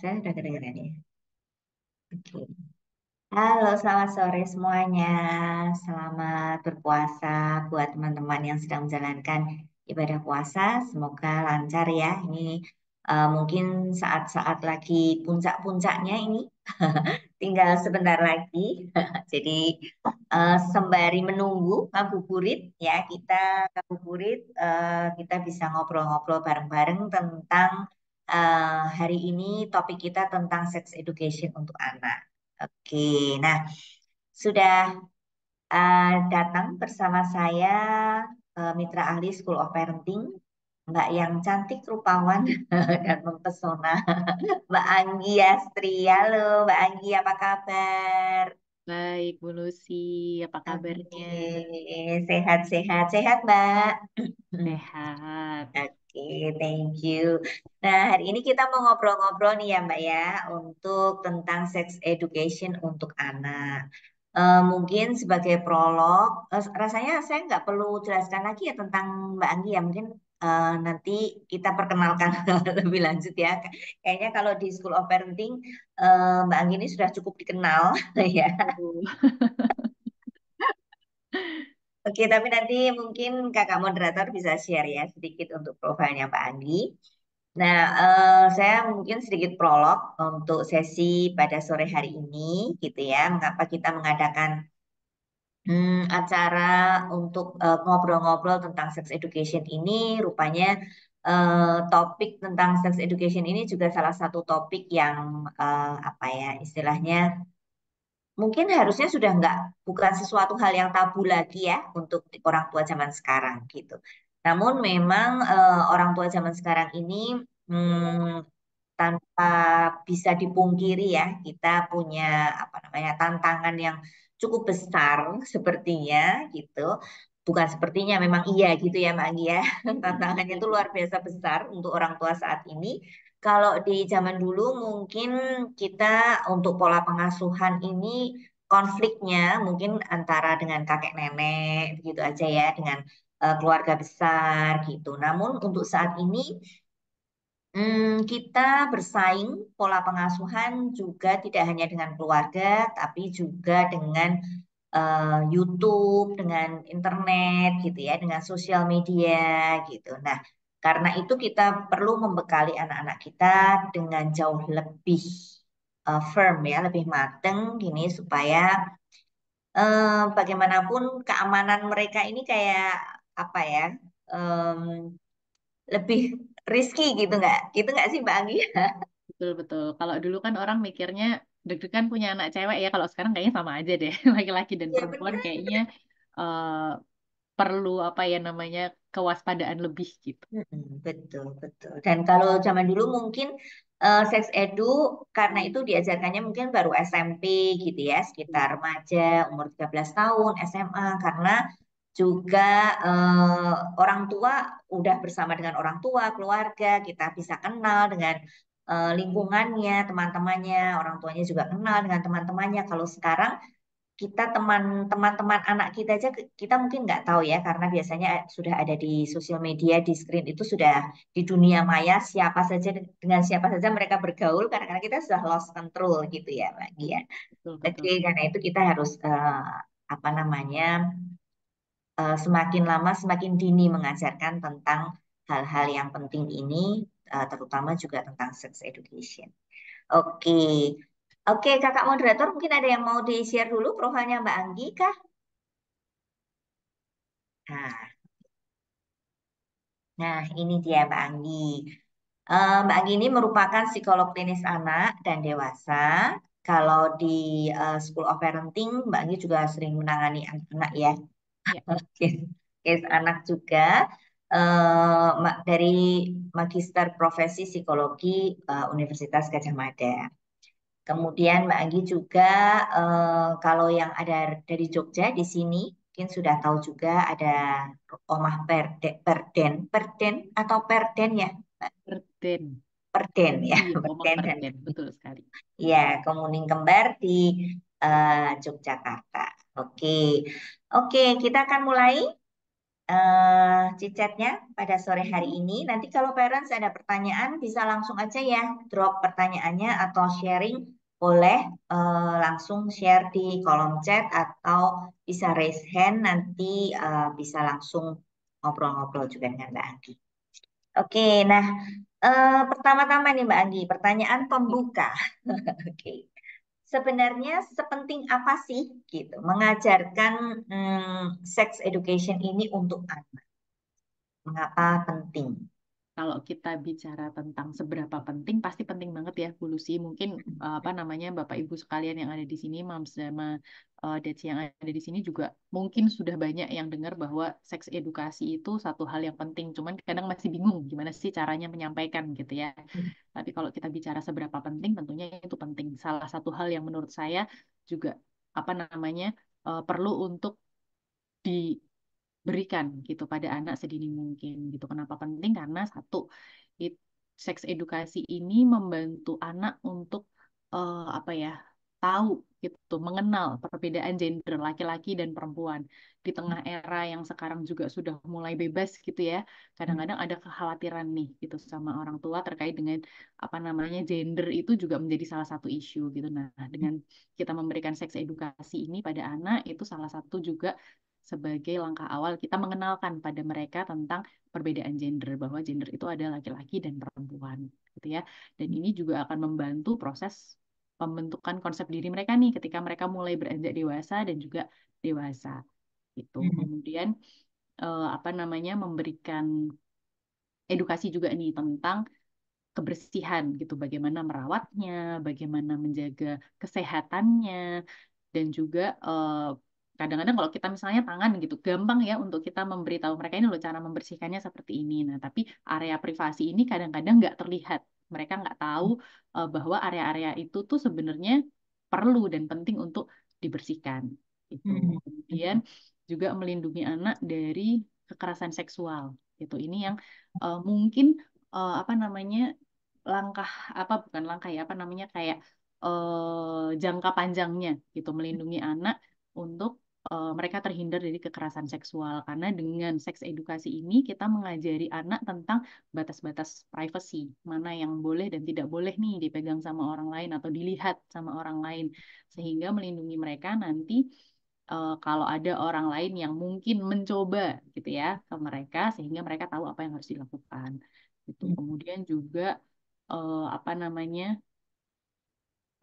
saya sudah kedengeran ya. Oke. Halo, selamat sore semuanya. Selamat berpuasa buat teman-teman yang sedang menjalankan ibadah puasa. Semoga lancar ya. Ini uh, mungkin saat-saat lagi puncak-puncaknya ini. Tinggal sebentar lagi. Jadi uh, sembari menunggu ngabuburit ya kita ngabuburit uh, kita bisa ngobrol-ngobrol bareng-bareng tentang uh, hari ini topik kita tentang sex education untuk anak. Oke, okay. nah sudah uh, datang bersama saya uh, mitra ahli School of Parenting, Mbak yang cantik rupawan dan mempesona, Mbak Anggi Astri. Halo Mbak Anggi, apa kabar? Baik, Bu Lucy, apa kabarnya? Sehat-sehat, sehat Mbak? Sehat. Oke, thank you. Nah, hari ini kita mau ngobrol-ngobrol nih ya Mbak ya, untuk tentang sex education untuk anak. Uh, mungkin sebagai prolog, eh, rasanya saya nggak perlu jelaskan lagi ya tentang Mbak Anggi ya, mungkin uh, nanti kita perkenalkan lebih lanjut ya. Kayaknya kalau di School of Parenting, uh, Mbak Anggi ini sudah cukup dikenal ya. Oke, tapi nanti mungkin kakak moderator bisa share ya sedikit untuk profilnya Pak Anggi. Nah, uh, saya mungkin sedikit prolog untuk sesi pada sore hari ini, gitu ya. Mengapa kita mengadakan hmm, acara untuk eh, ngobrol-ngobrol uh, tentang sex education ini? Rupanya uh, topik tentang sex education ini juga salah satu topik yang eh, apa ya, istilahnya mungkin harusnya sudah nggak bukan sesuatu hal yang tabu lagi ya untuk orang tua zaman sekarang gitu. Namun memang uh, orang tua zaman sekarang ini hmm, tanpa bisa dipungkiri ya kita punya apa namanya tantangan yang cukup besar sepertinya gitu. Bukan sepertinya memang iya gitu ya Mbak ya. Tantangannya itu luar biasa besar untuk orang tua saat ini kalau di zaman dulu mungkin kita untuk pola pengasuhan ini konfliknya mungkin antara dengan kakek nenek gitu aja ya dengan uh, keluarga besar gitu. Namun untuk saat ini hmm, kita bersaing pola pengasuhan juga tidak hanya dengan keluarga tapi juga dengan uh, YouTube, dengan internet gitu ya, dengan sosial media gitu. Nah, karena itu kita perlu membekali anak-anak kita dengan jauh lebih uh, firm ya, lebih mateng gini supaya uh, bagaimanapun keamanan mereka ini kayak apa ya um, lebih risky gitu nggak? Gitu nggak sih Mbak Anggi? betul betul. Kalau dulu kan orang mikirnya deg-degan punya anak cewek ya, kalau sekarang kayaknya sama aja deh laki-laki dan ya, perempuan bener. kayaknya uh, perlu apa ya namanya kewaspadaan lebih gitu. Hmm, betul, betul. Dan kalau zaman dulu mungkin uh, seks edu karena itu diajarkannya mungkin baru SMP gitu ya, sekitar remaja umur 13 tahun, SMA karena juga uh, orang tua udah bersama dengan orang tua, keluarga, kita bisa kenal dengan uh, lingkungannya, teman-temannya, orang tuanya juga kenal dengan teman-temannya. Kalau sekarang kita teman teman-teman anak kita aja kita mungkin nggak tahu ya karena biasanya eh, sudah ada di sosial media di screen itu sudah di dunia maya siapa saja dengan siapa saja mereka bergaul karena, karena kita sudah lost control gitu ya lagi ya Jadi karena itu kita harus uh, apa namanya uh, semakin lama semakin dini mengajarkan tentang hal-hal yang penting ini uh, terutama juga tentang sex education. Oke. Okay. Oke, kakak moderator mungkin ada yang mau di-share dulu profilnya Mbak Anggi kah? Nah, nah ini dia Mbak Anggi. Uh, Mbak Anggi ini merupakan psikolog klinis anak dan dewasa. Kalau di uh, School of Parenting, Mbak Anggi juga sering menangani anak-anak ya. Iya. Oke. case, anak juga. Uh, dari Magister Profesi Psikologi uh, Universitas Gajah Mada. Kemudian Mbak Anggi juga eh, kalau yang ada dari Jogja di sini mungkin sudah tahu juga ada omah perde, perden, perden atau perden ya? Mbak? Perden. Perden ya, iya, perden, betul sekali. Ya, kemuning kembar di eh, Yogyakarta. Oke. Oke, kita akan mulai uh, eh, cicatnya pada sore hari mm-hmm. ini. Nanti kalau parents ada pertanyaan bisa langsung aja ya drop pertanyaannya atau sharing boleh uh, langsung share di kolom chat atau bisa raise hand nanti uh, bisa langsung ngobrol-ngobrol juga dengan Mbak Anggi. Oke, nah uh, pertama-tama nih Mbak Anggi pertanyaan pembuka. Oke. Okay sebenarnya sepenting apa sih gitu mengajarkan hmm, sex education ini untuk anak? Mengapa penting? kalau kita bicara tentang seberapa penting pasti penting banget ya Bu Lucy mungkin eh, apa namanya Bapak Ibu sekalian yang ada di sini Mams sama uh, eh, Deci yang ada di sini juga mungkin sudah banyak yang dengar bahwa seks edukasi itu satu hal yang penting cuman kadang masih bingung gimana sih caranya menyampaikan gitu ya tapi kalau kita bicara seberapa penting tentunya itu penting salah satu hal yang menurut saya juga apa namanya uh, perlu untuk di berikan gitu pada anak sedini mungkin gitu. Kenapa penting? Karena satu, it, seks edukasi ini membantu anak untuk uh, apa ya tahu gitu mengenal perbedaan gender laki-laki dan perempuan di tengah hmm. era yang sekarang juga sudah mulai bebas gitu ya hmm. kadang-kadang ada kekhawatiran nih gitu sama orang tua terkait dengan apa namanya gender itu juga menjadi salah satu isu gitu nah dengan hmm. kita memberikan seks edukasi ini pada anak itu salah satu juga sebagai langkah awal kita mengenalkan pada mereka tentang perbedaan gender bahwa gender itu ada laki-laki dan perempuan gitu ya. Dan ini juga akan membantu proses pembentukan konsep diri mereka nih ketika mereka mulai beranjak dewasa dan juga dewasa Itu hmm. Kemudian eh, apa namanya memberikan edukasi juga nih tentang kebersihan gitu, bagaimana merawatnya, bagaimana menjaga kesehatannya dan juga eh, kadang-kadang kalau kita misalnya tangan gitu gampang ya untuk kita memberitahu mereka ini loh cara membersihkannya seperti ini nah tapi area privasi ini kadang-kadang nggak terlihat mereka nggak tahu uh, bahwa area-area itu tuh sebenarnya perlu dan penting untuk dibersihkan itu hmm, hmm, kemudian hmm. juga melindungi anak dari kekerasan seksual gitu ini yang uh, mungkin uh, apa namanya langkah apa bukan langkah ya apa namanya kayak uh, jangka panjangnya gitu melindungi anak untuk uh, mereka terhindar dari kekerasan seksual karena dengan seks edukasi ini kita mengajari anak tentang batas-batas privacy mana yang boleh dan tidak boleh nih dipegang sama orang lain atau dilihat sama orang lain sehingga melindungi mereka nanti uh, kalau ada orang lain yang mungkin mencoba gitu ya ke mereka sehingga mereka tahu apa yang harus dilakukan itu hmm. kemudian juga uh, apa namanya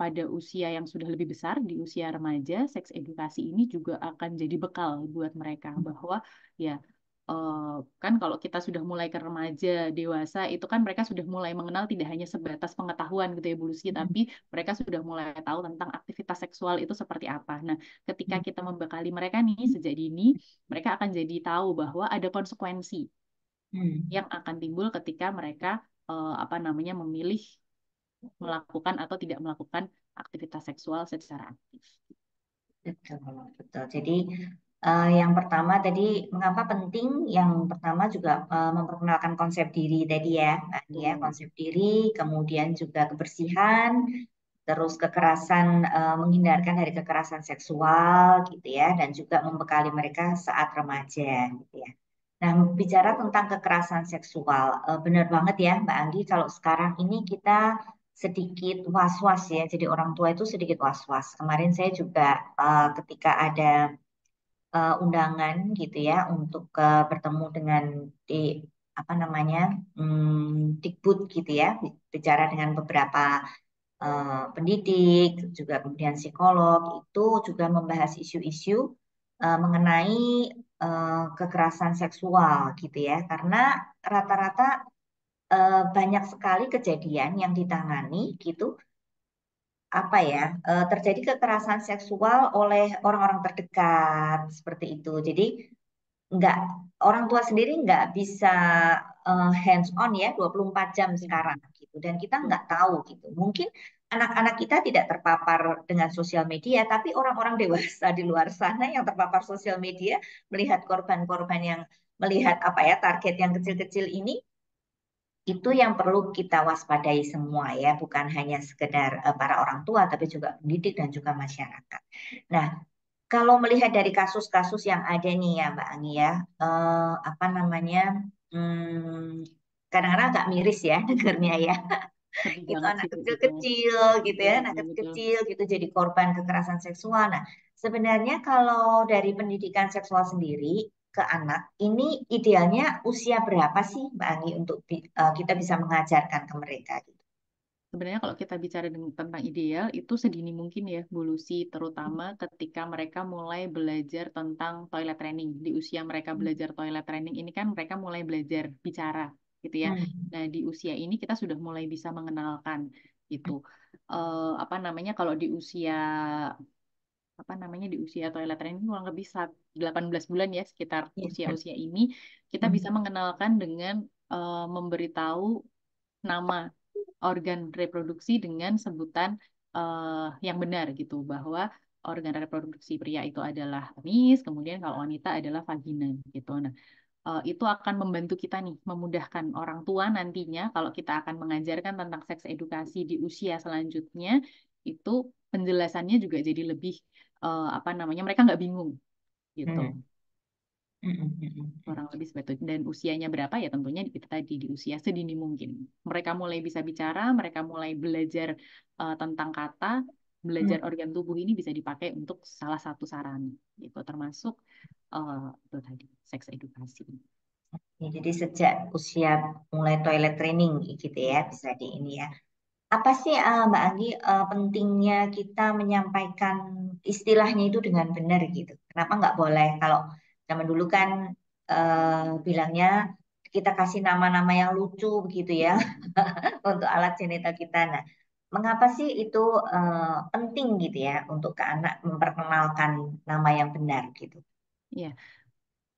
pada usia yang sudah lebih besar, di usia remaja, seks edukasi ini juga akan jadi bekal buat mereka hmm. bahwa ya eh, kan kalau kita sudah mulai ke remaja, dewasa itu kan mereka sudah mulai mengenal tidak hanya sebatas pengetahuan gitu ya Bu Lucy, hmm. tapi mereka sudah mulai tahu tentang aktivitas seksual itu seperti apa. Nah, ketika hmm. kita membekali mereka nih sejak ini mereka akan jadi tahu bahwa ada konsekuensi hmm. yang akan timbul ketika mereka eh, apa namanya memilih melakukan atau tidak melakukan aktivitas seksual secara aktif. Betul, betul. Jadi uh, yang pertama tadi mengapa penting? Yang pertama juga uh, memperkenalkan konsep diri tadi ya, Mbak ya, konsep diri, kemudian juga kebersihan, terus kekerasan uh, menghindarkan dari kekerasan seksual gitu ya, dan juga membekali mereka saat remaja gitu ya. Nah, bicara tentang kekerasan seksual, benar banget ya Mbak Anggi kalau sekarang ini kita sedikit was-was ya. Jadi orang tua itu sedikit was-was. Kemarin saya juga uh, ketika ada uh, undangan gitu ya untuk uh, bertemu dengan di apa namanya hmm, Dikbud gitu ya, bicara dengan beberapa uh, pendidik, juga kemudian psikolog itu juga membahas isu-isu uh, mengenai uh, kekerasan seksual gitu ya, karena rata-rata Eh, banyak sekali kejadian yang ditangani gitu apa ya eh, terjadi kekerasan seksual oleh orang-orang terdekat seperti itu. Jadi nggak orang tua sendiri nggak bisa uh, hands on ya 24 jam iya. sekarang gitu dan kita nggak tahu gitu mungkin anak-anak kita tidak terpapar dengan sosial media tapi orang-orang dewasa di luar sana yang terpapar sosial media melihat korban-korban yang melihat apa ya target yang kecil-kecil ini itu yang perlu kita waspadai semua ya, bukan hanya sekedar eh, para orang tua tapi juga pendidik dan juga masyarakat. Nah, kalau melihat dari kasus-kasus yang ada nih ya Mbak Angi ya, uh, apa namanya, kadang hmm, kadang-kadang agak miris ya dengarnya ya. itu anak kecil ya. kecil gitu ya, iya, anak iya, kecil gitu jadi korban kekerasan seksual. Nah, sebenarnya kalau dari pendidikan seksual sendiri ke anak, ini idealnya usia berapa sih Mbak Anggi untuk bi eh, kita bisa mengajarkan ke mereka gitu? Sebenarnya kalau kita bicara tentang ideal itu sedini mungkin ya Bu Lucy terutama ketika mereka mulai belajar tentang toilet training. Di usia mereka hmm. belajar toilet training ini kan mereka mulai belajar bicara gitu ya. Hmm. Nah, di usia ini kita sudah mulai bisa mengenalkan gitu. Uh, apa namanya kalau di usia apa namanya di usia toilet training kurang lebih 18 bulan ya sekitar iya. usia-usia ini kita hmm. bisa mengenalkan dengan uh, memberitahu nama organ reproduksi dengan sebutan uh, yang benar gitu bahwa organ reproduksi pria itu adalah penis kemudian kalau wanita adalah vagina gitu nah uh, itu akan membantu kita nih memudahkan orang tua nantinya kalau kita akan mengajarkan tentang seks edukasi di usia selanjutnya itu penjelasannya juga jadi lebih uh, apa namanya mereka nggak bingung gitu hmm. Hmm, hmm, kurang lebih seperti itu dan usianya berapa ya tentunya kita tadi di usia sedini mungkin mereka mulai bisa bicara mereka mulai belajar uh, tentang kata belajar hmm. organ tubuh ini bisa dipakai untuk salah satu saran gitu termasuk uh, itu tadi seks edukasi jadi sejak usia mulai toilet training gitu ya bisa di ini ya apa sih uh, Mbak Anggi uh, pentingnya kita menyampaikan istilahnya itu dengan benar gitu? Kenapa nggak boleh kalau zaman dulu kan uh, bilangnya kita kasih nama-nama yang lucu begitu ya untuk alat genital kita. Nah, mengapa sih itu uh, penting gitu ya untuk ke anak memperkenalkan nama yang benar gitu? Iya.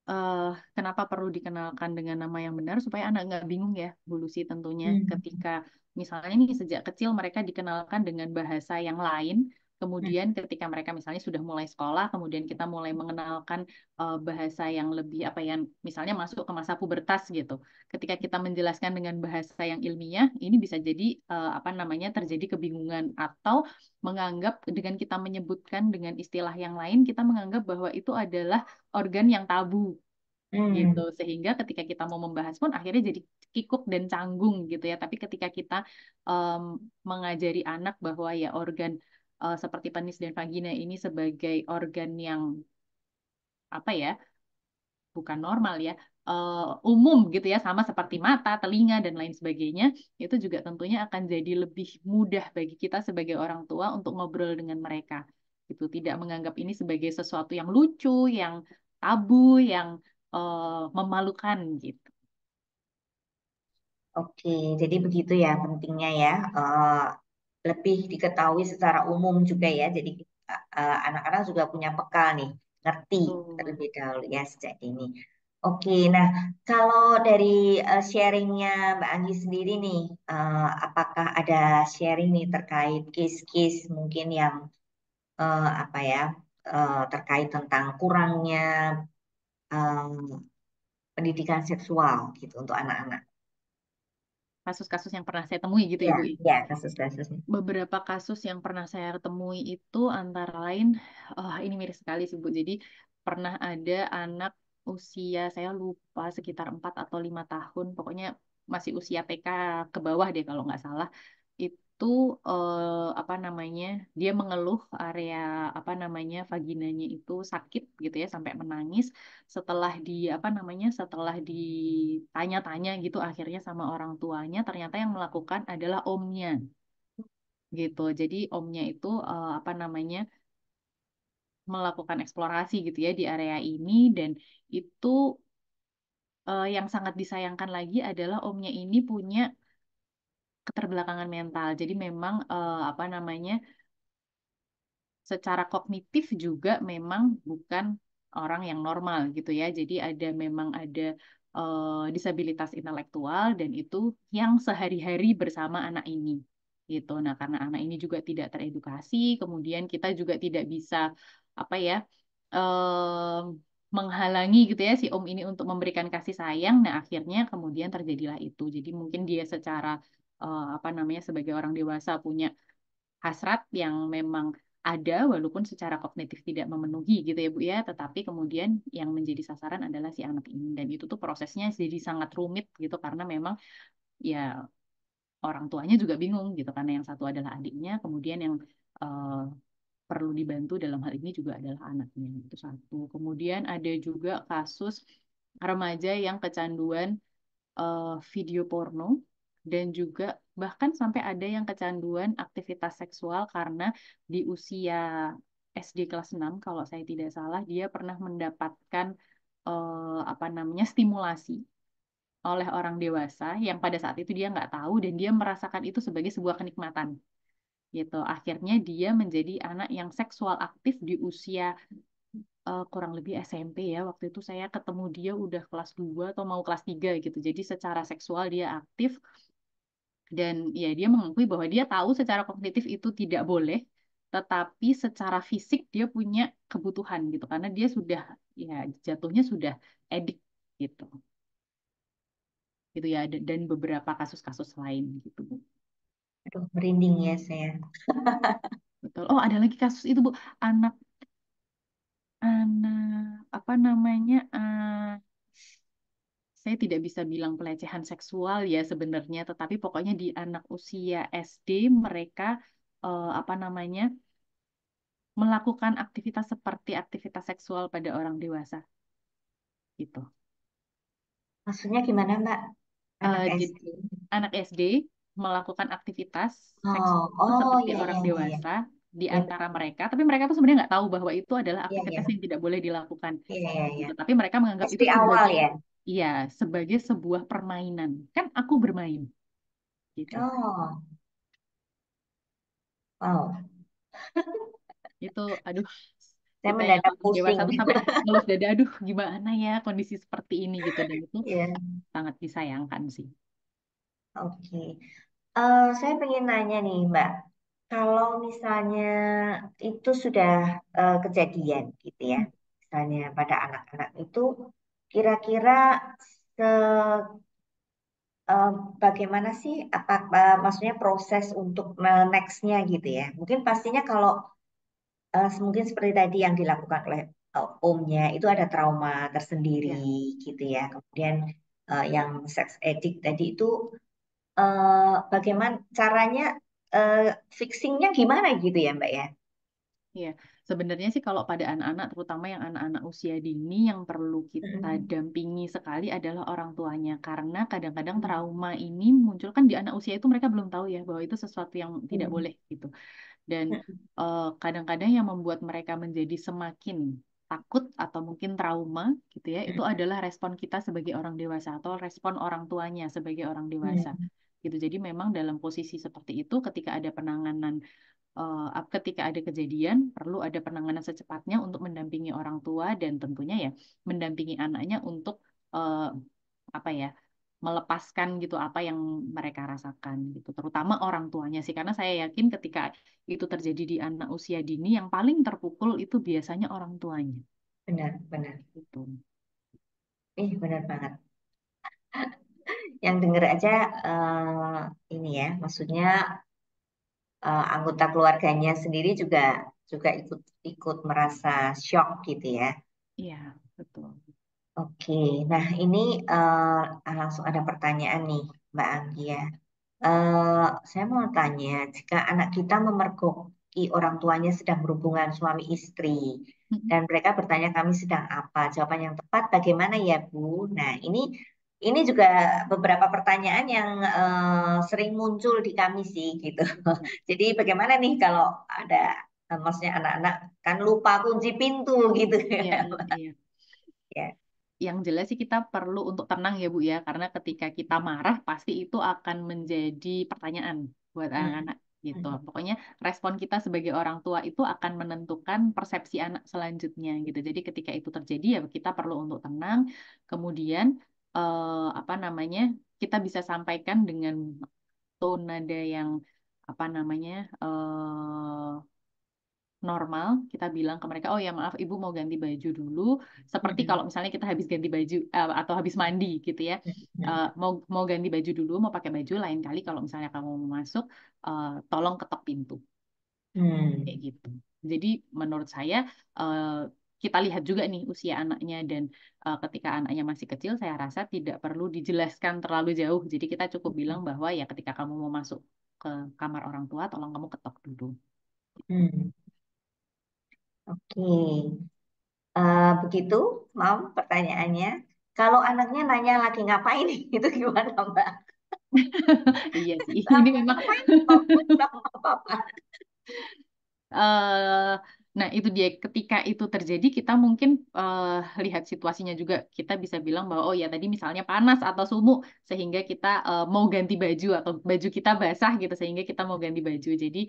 Uh, kenapa perlu dikenalkan dengan nama yang benar supaya anak nggak bingung ya, Bu Lucy tentunya hmm. ketika misalnya ini sejak kecil mereka dikenalkan dengan bahasa yang lain kemudian hmm. ketika mereka misalnya sudah mulai sekolah kemudian kita mulai mengenalkan uh, bahasa yang lebih apa yang misalnya masuk ke masa pubertas gitu ketika kita menjelaskan dengan bahasa yang ilmiah ini bisa jadi uh, apa namanya terjadi kebingungan atau menganggap dengan kita menyebutkan dengan istilah yang lain kita menganggap bahwa itu adalah organ yang tabu hmm. gitu sehingga ketika kita mau membahas pun akhirnya jadi kikuk dan canggung gitu ya tapi ketika kita um, mengajari anak bahwa ya organ uh, seperti penis dan vagina ini sebagai organ yang apa ya bukan normal ya uh, umum gitu ya sama seperti mata, telinga dan lain sebagainya itu juga tentunya akan jadi lebih mudah bagi kita sebagai orang tua untuk ngobrol dengan mereka gitu tidak menganggap ini sebagai sesuatu yang lucu, yang tabu, yang uh, memalukan gitu. Oke, jadi begitu ya pentingnya ya uh, lebih diketahui secara umum juga ya. Jadi anak anak-anak juga punya bekal nih, ngerti terlebih dahulu ya sejak ini. Oke, nah kalau dari uh, sharingnya Mbak Anggi sendiri nih, uh, apakah ada sharing nih terkait case-case mungkin yang uh, apa ya uh, terkait tentang kurangnya um, pendidikan seksual gitu untuk anak-anak. Kasus-kasus yang pernah saya temui gitu ya, ya Bu? Iya, kasus-kasus. Beberapa kasus yang pernah saya temui itu antara lain, oh, ini mirip sekali sih Bu. Jadi pernah ada anak usia saya lupa sekitar 4 atau lima tahun, pokoknya masih usia TK ke bawah deh kalau nggak salah itu eh, apa namanya dia mengeluh area apa namanya vaginanya itu sakit gitu ya sampai menangis setelah di apa namanya setelah ditanya-tanya gitu akhirnya sama orang tuanya ternyata yang melakukan adalah omnya gitu jadi omnya itu eh, apa namanya melakukan eksplorasi gitu ya di area ini dan itu eh, yang sangat disayangkan lagi adalah omnya ini punya keterbelakangan mental. Jadi memang uh, apa namanya secara kognitif juga memang bukan orang yang normal gitu ya. Jadi ada memang ada uh, disabilitas intelektual dan itu yang sehari-hari bersama anak ini gitu. Nah, karena anak ini juga tidak teredukasi, kemudian kita juga tidak bisa apa ya Um, menghalangi gitu ya si om ini untuk memberikan kasih sayang. Nah, akhirnya kemudian terjadilah itu. Jadi mungkin dia secara uh, apa namanya sebagai orang dewasa punya hasrat yang memang ada walaupun secara kognitif tidak memenuhi gitu ya Bu ya, tetapi kemudian yang menjadi sasaran adalah si anak ini dan itu tuh prosesnya jadi sangat rumit gitu karena memang ya orang tuanya juga bingung gitu karena yang satu adalah adiknya, kemudian yang uh, perlu dibantu dalam hal ini juga adalah anaknya itu satu. Kemudian ada juga kasus remaja yang kecanduan uh, video porno dan juga bahkan sampai ada yang kecanduan aktivitas seksual karena di usia SD kelas 6 kalau saya tidak salah dia pernah mendapatkan eh, apa namanya stimulasi oleh orang dewasa yang pada saat itu dia nggak tahu dan dia merasakan itu sebagai sebuah kenikmatan gitu akhirnya dia menjadi anak yang seksual aktif di usia uh, kurang lebih SMP ya. Waktu itu saya ketemu dia udah kelas 2 atau mau kelas 3 gitu. Jadi secara seksual dia aktif dan ya dia mengakui bahwa dia tahu secara kognitif itu tidak boleh, tetapi secara fisik dia punya kebutuhan gitu karena dia sudah ya jatuhnya sudah edik gitu. Gitu ya dan beberapa kasus-kasus lain gitu Bu. Aduh, merinding ya saya. Betul. Oh, ada lagi kasus itu Bu, anak anak apa namanya? Uh, saya tidak bisa bilang pelecehan seksual ya sebenarnya, tetapi pokoknya di anak usia SD mereka eh, apa namanya melakukan aktivitas seperti aktivitas seksual pada orang dewasa. Gitu. Maksudnya gimana, Mbak? Anak uh, eh, SD. anak SD melakukan aktivitas seksual oh, oh, seperti iya, orang iya, iya, iya. dewasa iya. di iya. antara mereka, tapi mereka tuh sebenarnya nggak tahu bahwa itu adalah aktivitas iya, iya. yang tidak boleh dilakukan. Iya, iya, iya. Gitu, tapi mereka menganggap SD itu awal ya. Iya, sebagai sebuah permainan. Kan aku bermain. Gitu. Oh, wow. Itu, aduh, Saya mendadak pusing. satu sampai ngelus dada, aduh gimana ya kondisi seperti ini gitu. Dan itu Yeah. sangat disayangkan sih. oke. Uh, saya ingin nanya nih, Mbak. Kalau misalnya itu sudah uh, kejadian gitu ya, misalnya pada anak-anak itu kira-kira ke um, eh, bagaimana sih apa, apa eh, maksudnya proses untuk eh, nextnya gitu ya mungkin pastinya kalau uh, mungkin seperti tadi yang dilakukan oleh uh, omnya itu ada trauma tersendiri ya. gitu ya kemudian uh, yang seks addict tadi itu uh, bagaimana caranya uh, fixingnya gimana gitu ya mbak ya Iya, sebenarnya sih kalau pada anak-anak, terutama yang anak-anak usia dini, yang perlu kita mm-hmm. dampingi sekali adalah orang tuanya. Karena kadang-kadang mm-hmm. trauma ini muncul kan di anak usia itu mereka belum tahu ya bahwa itu sesuatu yang tidak mm-hmm. boleh gitu. Dan kadang eh, kadang-kadang yang membuat mereka menjadi semakin takut atau mungkin trauma gitu ya, itu adalah respon kita sebagai orang dewasa atau respon orang tuanya sebagai orang dewasa. Gitu. Jadi memang dalam posisi seperti itu ketika ada penanganan uh, ketika ada kejadian perlu ada penanganan secepatnya untuk mendampingi orang tua dan tentunya ya mendampingi anaknya untuk uh, apa ya melepaskan gitu apa yang mereka rasakan gitu terutama orang tuanya sih karena saya yakin ketika itu terjadi di anak usia dini yang paling terpukul itu biasanya orang tuanya benar benar itu ih eh, benar banget yang dengar aja uh, ini ya maksudnya uh, anggota keluarganya sendiri juga juga ikut ikut merasa shock gitu ya. Iya, betul. Oke, nah ini uh, langsung ada pertanyaan nih Mbak Anggia. Ya. Uh, saya mau tanya, jika anak kita memergoki orang tuanya sedang berhubungan suami istri, dan mereka bertanya kami sedang apa, jawaban yang tepat bagaimana ya Bu? Nah ini ini juga beberapa pertanyaan yang uh, sering muncul di kami sih gitu. Jadi bagaimana nih kalau ada uh, maksudnya anak-anak kan lupa kunci pintu gitu ya. Iya. yeah. Ya. Yang jelas sih kita perlu untuk tenang ya Bu ya karena ketika kita marah pasti itu akan menjadi pertanyaan buat hmm. anak-anak hmm. gitu. Hmm. Pokoknya respon kita sebagai orang tua itu akan menentukan persepsi anak selanjutnya gitu. Jadi ketika itu terjadi ya kita perlu untuk tenang kemudian uh, apa namanya kita bisa sampaikan dengan tone nada yang apa namanya uh, normal kita bilang ke mereka oh ya maaf ibu mau ganti baju dulu seperti mm -hmm. kalau misalnya kita habis ganti baju uh, atau habis mandi gitu ya uh, mau mau ganti baju dulu mau pakai baju lain kali kalau misalnya kamu mau masuk uh, tolong ketok pintu mm. kayak gitu jadi menurut saya uh, kita lihat juga nih usia anaknya dan uh, ketika anaknya masih kecil saya rasa tidak perlu dijelaskan terlalu jauh. Jadi kita cukup bilang hmm. bahwa ya ketika kamu mau masuk ke kamar orang tua tolong kamu ketok dulu. Hmm. Oke. Uh, begitu, Mam, pertanyaannya. Kalau anaknya nanya lagi ngapain itu gimana, Mbak? iya sih. Ini memang Uh, Nah, itu dia ketika itu terjadi kita mungkin uh, lihat situasinya juga. Kita bisa bilang bahwa oh ya tadi misalnya panas atau sumuk sehingga kita uh, mau ganti baju atau baju kita basah gitu sehingga kita mau ganti baju. Jadi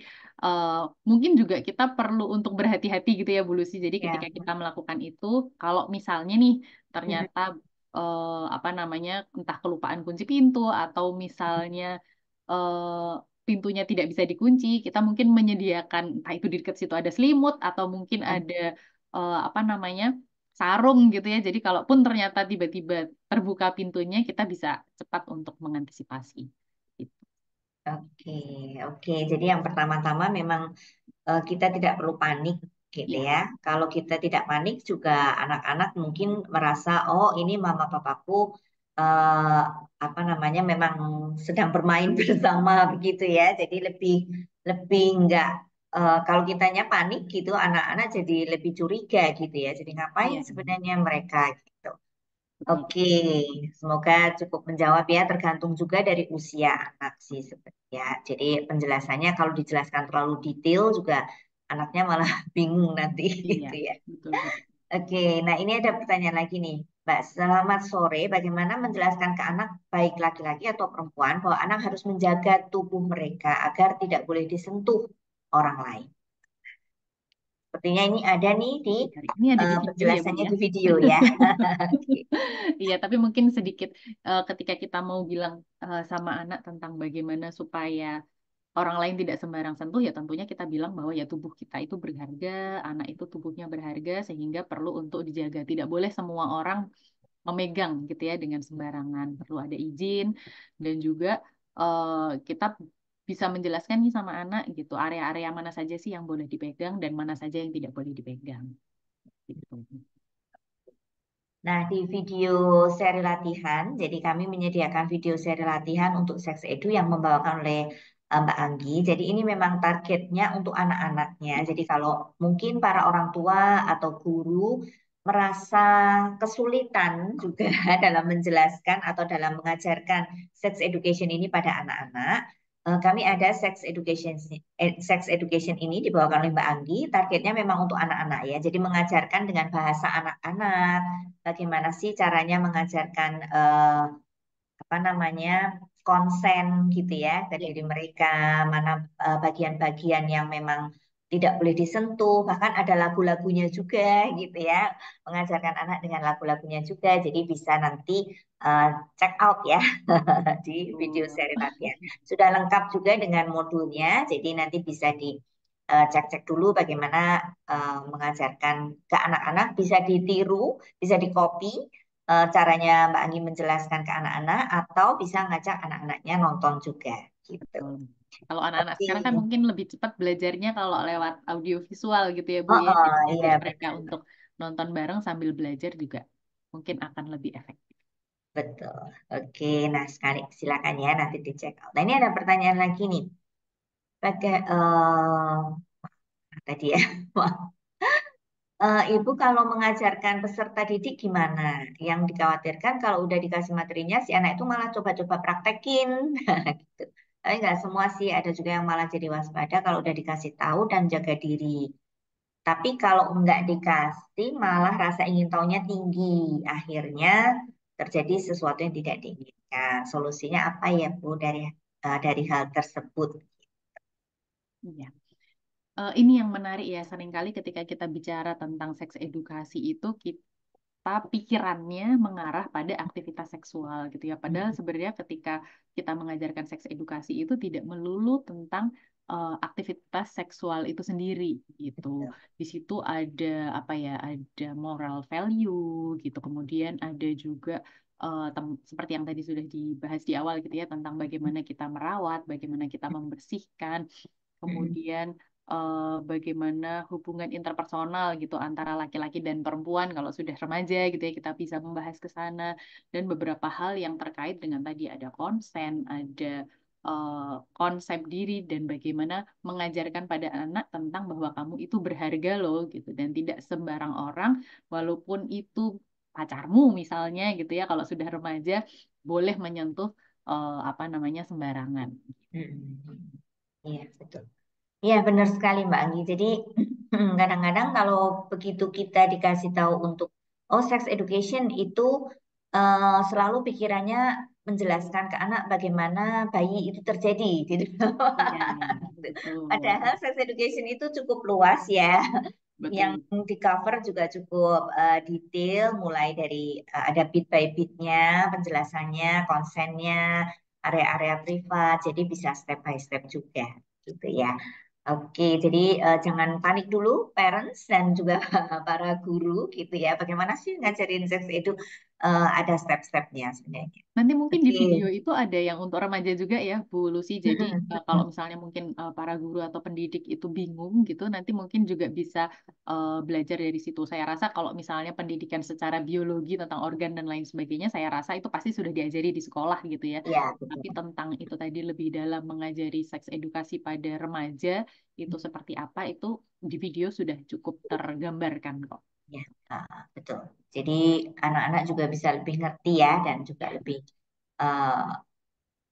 uh, mungkin juga kita perlu untuk berhati-hati gitu ya Bu Lucy. Jadi ya. ketika yeah. kita melakukan itu kalau misalnya nih hmm. ternyata uh, apa namanya entah kelupaan kunci pintu atau misalnya uh, pintunya tidak bisa dikunci, kita mungkin menyediakan entah itu di dekat situ ada selimut atau mungkin hmm. ada uh, apa namanya sarung gitu ya. Jadi kalaupun ternyata tiba-tiba terbuka pintunya, kita bisa cepat untuk mengantisipasi. Gitu. Oke, oke. Jadi yang pertama-tama memang uh, kita tidak perlu panik gitu iya. ya. Kalau kita tidak panik juga anak-anak mungkin merasa oh ini mama papaku uh, apa namanya memang sedang bermain bersama begitu ya. Jadi lebih lebih enggak uh, eh, kalau kitanya panik gitu anak-anak jadi lebih curiga gitu ya. Jadi ngapain iya. sebenarnya mereka gitu. Oke, okay. semoga cukup menjawab ya. Tergantung juga dari usia anak sih sebenarnya. Jadi penjelasannya kalau dijelaskan terlalu detail juga anaknya malah bingung nanti iya, gitu ya. Oke, okay. nah ini ada pertanyaan lagi nih. Mbak, selamat sore. Bagaimana menjelaskan ke anak, baik laki-laki atau perempuan, bahwa anak harus menjaga tubuh mereka agar tidak boleh disentuh orang lain. Sepertinya ini ada nih di, ini ada di uh, penjelasannya ya, di video ya. Iya, tapi mungkin sedikit uh, ketika kita mau bilang uh, sama anak tentang bagaimana supaya orang lain tidak sembarang sentuh ya tentunya kita bilang bahwa ya tubuh kita itu berharga, anak itu tubuhnya berharga sehingga perlu untuk dijaga. Tidak boleh semua orang memegang gitu ya dengan sembarangan. Perlu ada izin dan juga uh, kita bisa menjelaskan nih sama anak gitu area-area mana saja sih yang boleh dipegang dan mana saja yang tidak boleh dipegang. Gitu. Nah, di video seri latihan, jadi kami menyediakan video seri latihan untuk seks edu yang membawakan oleh Eh, Mbak Anggi. Jadi ini memang targetnya untuk anak-anaknya. Jadi kalau mungkin para orang tua atau guru merasa kesulitan juga dalam menjelaskan atau dalam mengajarkan sex education ini pada anak-anak, eh, kami ada sex education eh, sex education ini dibawakan oleh Mbak Anggi targetnya memang untuk anak-anak ya jadi mengajarkan dengan bahasa anak-anak bagaimana sih caranya mengajarkan apa namanya konsen gitu ya dari iya. diri mereka, mana e, bagian-bagian yang memang tidak boleh disentuh, bahkan ada lagu-lagunya juga gitu ya, mengajarkan anak dengan lagu-lagunya juga, jadi bisa nanti uh, check out ya di video seri latihan. Sudah lengkap juga dengan modulnya, jadi nanti bisa di e, cek-cek dulu bagaimana uh, mengajarkan ke anak-anak, bisa ditiru, bisa dicopy uh, caranya Mbak Anggi menjelaskan ke anak-anak atau bisa ngajak anak-anaknya nonton juga gitu. Kalau anak-anak sekarang kan mungkin lebih cepat belajarnya kalau lewat audiovisual gitu ya Bu oh, ya. Oh, iya, mereka betul. untuk nonton bareng sambil belajar juga mungkin akan lebih efektif. Betul. Oke, nah sekali silakan ya nanti dicek out. Nah ini ada pertanyaan lagi nih. Pakai uh, tadi ya. Uh, ibu kalau mengajarkan peserta didik gimana? Yang dikhawatirkan kalau udah dikasih materinya si anak itu malah coba-coba praktekin gitu. Tapi nggak semua sih, ada juga yang malah jadi waspada kalau udah dikasih tahu dan jaga diri. Tapi kalau nggak dikasih, malah rasa ingin tahunya tinggi. Akhirnya terjadi sesuatu yang tidak diinginkan. Solusinya apa ya Bu dari uh, dari hal tersebut? Iya uh, ini yang menarik ya seringkali ketika kita bicara tentang seks edukasi itu kita pikirannya mengarah pada aktivitas seksual gitu ya padahal sebenarnya ketika kita mengajarkan seks edukasi itu tidak melulu tentang uh, aktivitas seksual itu sendiri gitu iya. di situ ada apa ya ada moral value gitu kemudian ada juga uh, seperti yang tadi sudah dibahas di awal gitu ya tentang bagaimana kita merawat, bagaimana kita iya. membersihkan, kemudian uh, bagaimana hubungan interpersonal gitu antara laki-laki dan perempuan kalau sudah remaja gitu ya kita bisa membahas ke sana dan beberapa hal yang terkait dengan tadi ada konsen, ada uh, konsep diri dan bagaimana mengajarkan pada anak tentang bahwa kamu itu berharga loh gitu dan tidak sembarang orang walaupun itu pacarmu misalnya gitu ya kalau sudah remaja boleh menyentuh uh, apa namanya sembarangan. Hmm, hmm, hmm. Iya, -hmm. betul. Iya, benar sekali Mbak Anggi. Jadi kadang-kadang kalau begitu kita dikasih tahu untuk oh sex education itu uh, selalu pikirannya menjelaskan ke anak bagaimana bayi itu terjadi gitu. Ya, Padahal sex education itu cukup luas ya. Betul. Yang di cover juga cukup uh, detail mulai dari uh, ada bit by bitnya, penjelasannya, konsennya, area-area privat. Jadi bisa step by step juga gitu ya. Oke, jadi uh, jangan panik dulu parents dan juga para guru gitu ya. Bagaimana sih ngajarin seks itu? uh, ada step-stepnya sebenarnya. Nanti mungkin Jadi, di video itu ada yang untuk remaja juga ya, Bu Lucy. Jadi uh, kalau misalnya mungkin uh, para guru atau pendidik itu bingung gitu, nanti mungkin juga bisa uh, belajar dari situ. Saya rasa kalau misalnya pendidikan secara biologi tentang organ dan lain sebagainya, saya rasa itu pasti sudah diajari di sekolah gitu ya. ya Tapi tentang itu tadi lebih dalam mengajari seks edukasi pada remaja itu seperti apa itu di video sudah cukup tergambarkan kok. Ya, uh, betul. Jadi anak-anak juga bisa lebih ngerti ya dan juga lebih uh,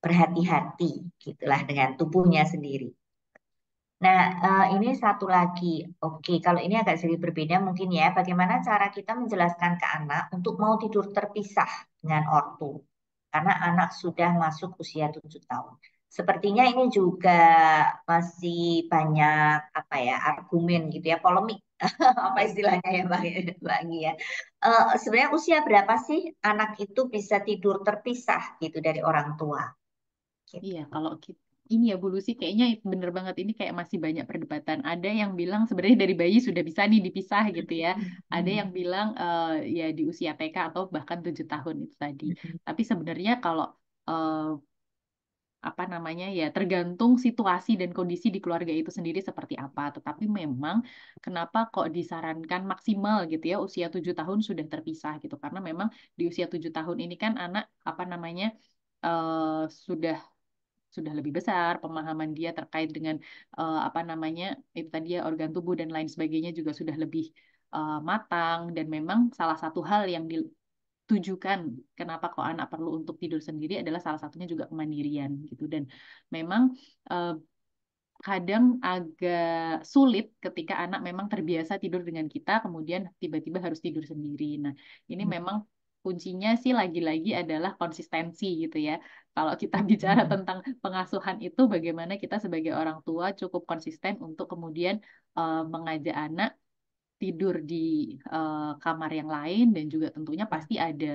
berhati-hati gitulah dengan tubuhnya sendiri. Nah, uh, ini satu lagi. Oke, kalau ini agak sedikit berbeda mungkin ya. Bagaimana cara kita menjelaskan ke anak untuk mau tidur terpisah dengan ortu? Karena anak sudah masuk usia 7 tahun. Sepertinya ini juga masih banyak apa ya argumen gitu ya, polemik apa istilahnya ya bang Mbak Anggi ya. Uh, eh, sebenarnya usia berapa sih anak itu bisa tidur terpisah gitu dari orang tua? Gitu. Iya, kalau kita ini ya Bu Lucy kayaknya bener banget ini kayak masih banyak perdebatan. Ada yang bilang sebenarnya dari bayi sudah bisa nih dipisah gitu ya. Mm-hmm. Ada yang mm-hmm. bilang uh, ya di usia TK atau bahkan tujuh tahun itu tadi. Mm-hmm. Tapi sebenarnya kalau uh, apa namanya ya tergantung situasi dan kondisi di keluarga itu sendiri seperti apa. Tetapi memang kenapa kok disarankan maksimal gitu ya usia tujuh tahun sudah terpisah gitu karena memang di usia tujuh tahun ini kan anak apa namanya uh, sudah sudah lebih besar, pemahaman dia terkait dengan uh, apa namanya itu tadi ya organ tubuh dan lain sebagainya juga sudah lebih uh, matang dan memang salah satu hal yang di, tujukan kenapa kok anak perlu untuk tidur sendiri adalah salah satunya juga kemandirian gitu dan memang eh, kadang agak sulit ketika anak memang terbiasa tidur dengan kita, kemudian tiba-tiba harus tidur sendiri. Nah, ini hmm. memang kuncinya sih lagi-lagi adalah konsistensi gitu ya. Kalau kita bicara hmm. tentang pengasuhan itu, bagaimana kita sebagai orang tua cukup konsisten untuk kemudian uh, mengajak anak tidur di uh, kamar yang lain dan juga tentunya ya. pasti ada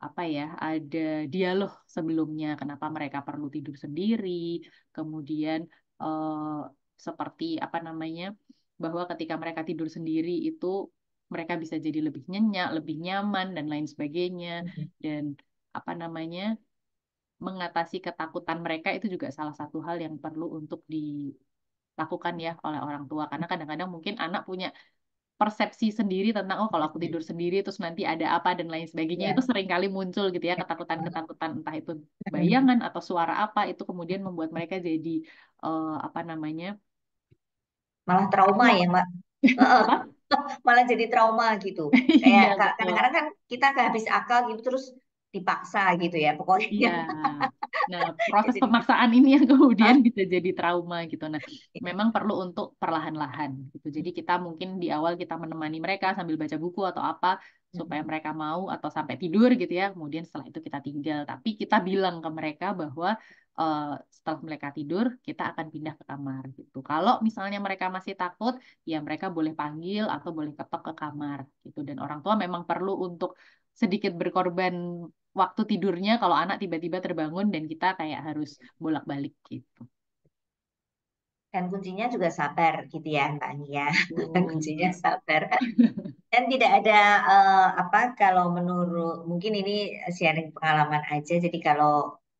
apa ya ada dialog sebelumnya kenapa mereka perlu tidur sendiri kemudian uh, seperti apa namanya bahwa ketika mereka tidur sendiri itu mereka bisa jadi lebih nyenyak lebih nyaman dan lain sebagainya mm-hmm. dan apa namanya mengatasi ketakutan mereka itu juga salah satu hal yang perlu untuk di ya oleh orang tua karena mm-hmm. kadang-kadang mungkin anak punya persepsi sendiri tentang oh kalau aku hmm. tidur sendiri terus nanti ada apa dan lain sebagainya yeah. itu kali muncul gitu ya ketakutan-ketakutan entah itu hmm. bayangan atau suara apa itu kemudian membuat mereka jadi uh, apa namanya malah trauma ya mbak malah jadi trauma gitu iya, kayak kadang-kadang kan kita kehabis akal gitu terus dipaksa gitu ya pokoknya. Iya. Nah, proses jadi, pemaksaan ini yang kemudian ah. bisa jadi trauma gitu. Nah, iya. memang perlu untuk perlahan-lahan gitu. Jadi kita mungkin di awal kita menemani mereka sambil baca buku atau apa supaya mereka mau atau sampai tidur gitu ya. Kemudian setelah itu kita tinggal, tapi kita bilang ke mereka bahwa uh, setelah mereka tidur kita akan pindah ke kamar gitu. Kalau misalnya mereka masih takut, ya mereka boleh panggil atau boleh ketok ke kamar gitu. Dan orang tua memang perlu untuk sedikit berkorban waktu tidurnya kalau anak tiba-tiba terbangun dan kita kayak harus bolak-balik gitu. Dan kuncinya juga sabar gitu ya Mbak Nia. ya. Dan kuncinya sabar. Dan tidak ada uh, apa kalau menurut mungkin ini sharing pengalaman aja. Jadi kalau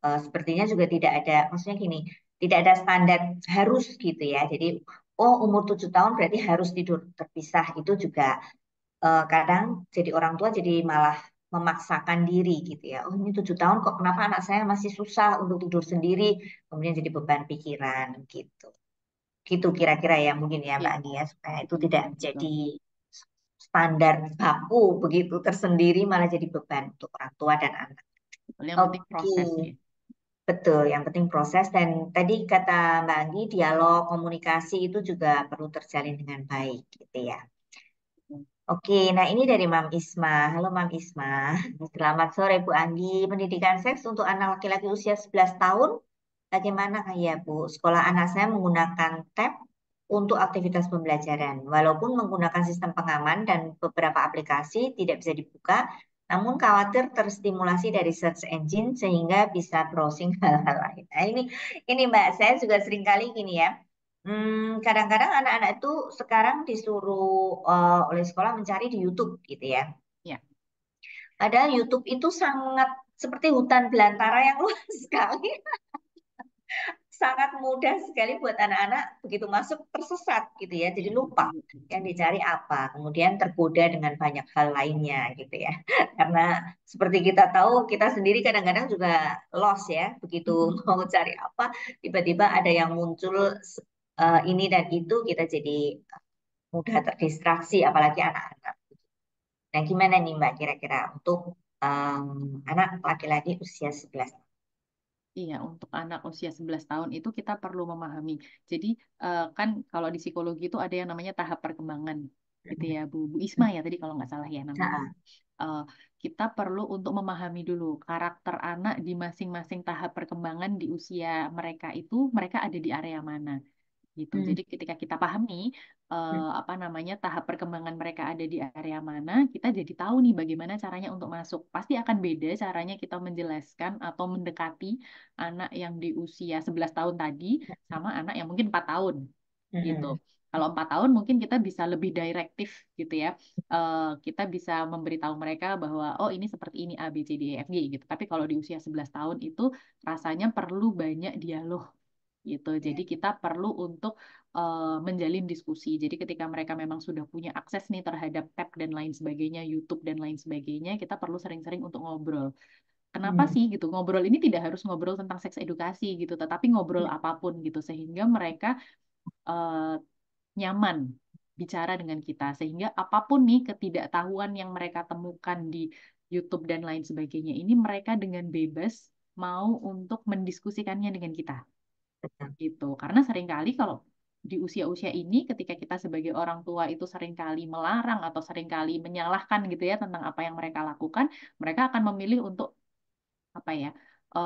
uh, sepertinya juga tidak ada maksudnya gini, tidak ada standar harus gitu ya. Jadi oh umur 7 tahun berarti harus tidur terpisah itu juga uh, kadang jadi orang tua jadi malah memaksakan diri gitu ya. Oh ini tujuh tahun kok kenapa anak saya masih susah untuk tidur sendiri, kemudian jadi beban pikiran gitu. Gitu kira-kira ya mungkin ya Mbak Andi ya supaya itu tidak menjadi iya, standar baku begitu tersendiri malah jadi beban untuk orang tua dan anak. Yang okay. proses Betul, yang penting proses dan tadi kata Mbak Anggi dialog komunikasi itu juga perlu terjalin dengan baik gitu ya. Oke, nah ini dari Mam Isma. Halo Mam Isma. Selamat sore Bu Andi. Pendidikan seks untuk anak laki-laki usia 11 tahun, bagaimana ya Bu? Sekolah anak saya menggunakan tab untuk aktivitas pembelajaran. Walaupun menggunakan sistem pengaman dan beberapa aplikasi tidak bisa dibuka, namun khawatir terstimulasi dari search engine sehingga bisa browsing hal-hal lain. Nah, ini ini Mbak, saya juga sering kali gini ya Hmm, kadang-kadang anak-anak itu sekarang disuruh uh, oleh sekolah mencari di YouTube gitu ya. ya. Padahal YouTube itu sangat seperti hutan belantara yang luas sekali. sangat mudah sekali buat anak-anak begitu masuk tersesat gitu ya jadi lupa yang dicari apa kemudian tergoda dengan banyak hal lainnya gitu ya karena seperti kita tahu kita sendiri kadang-kadang juga lost ya begitu hmm. mau cari apa tiba-tiba ada yang muncul uh, ini dan itu kita jadi mudah terdistraksi apalagi anak-anak. Nah gimana nih Mbak kira-kira untuk um, anak laki-laki usia 11 tahun? Iya, untuk anak usia 11 tahun itu kita perlu memahami. Jadi eh, kan kalau di psikologi itu ada yang namanya tahap perkembangan gitu ya Bu, Bu Isma ya tadi kalau nggak salah ya namanya. Eh, kita perlu untuk memahami dulu karakter anak di masing-masing tahap perkembangan di usia mereka itu mereka ada di area mana gitu. Hmm. Jadi ketika kita pahami uh, apa namanya tahap perkembangan mereka ada di area mana, kita jadi tahu nih bagaimana caranya untuk masuk. Pasti akan beda caranya kita menjelaskan atau mendekati anak yang di usia 11 tahun tadi hmm. sama anak yang mungkin 4 tahun gitu. hmm. gitu. Kalau empat tahun mungkin kita bisa lebih direktif gitu ya. Uh, kita bisa memberitahu mereka bahwa oh ini seperti ini A B C D E F G gitu. Tapi kalau di usia 11 tahun itu rasanya perlu banyak dialog gitu. Iya. Jadi kita perlu untuk uh, menjalin diskusi. Jadi ketika mereka memang sudah punya akses nih terhadap tab dan lain sebagainya, YouTube dan lain sebagainya, kita perlu sering-sering untuk ngobrol. Kenapa hmm. sih gitu? Ngobrol ini tidak harus ngobrol tentang seks edukasi gitu, tetapi ngobrol hmm. apapun gitu sehingga mereka uh, nyaman bicara dengan kita sehingga apapun nih ketidaktahuan yang mereka temukan di YouTube dan lain sebagainya ini mereka dengan bebas mau untuk mendiskusikannya dengan kita gitu. Karena seringkali kalau di usia-usia ini ketika kita sebagai orang tua itu seringkali melarang atau seringkali menyalahkan gitu ya tentang apa yang mereka lakukan, mereka akan memilih untuk apa ya? e,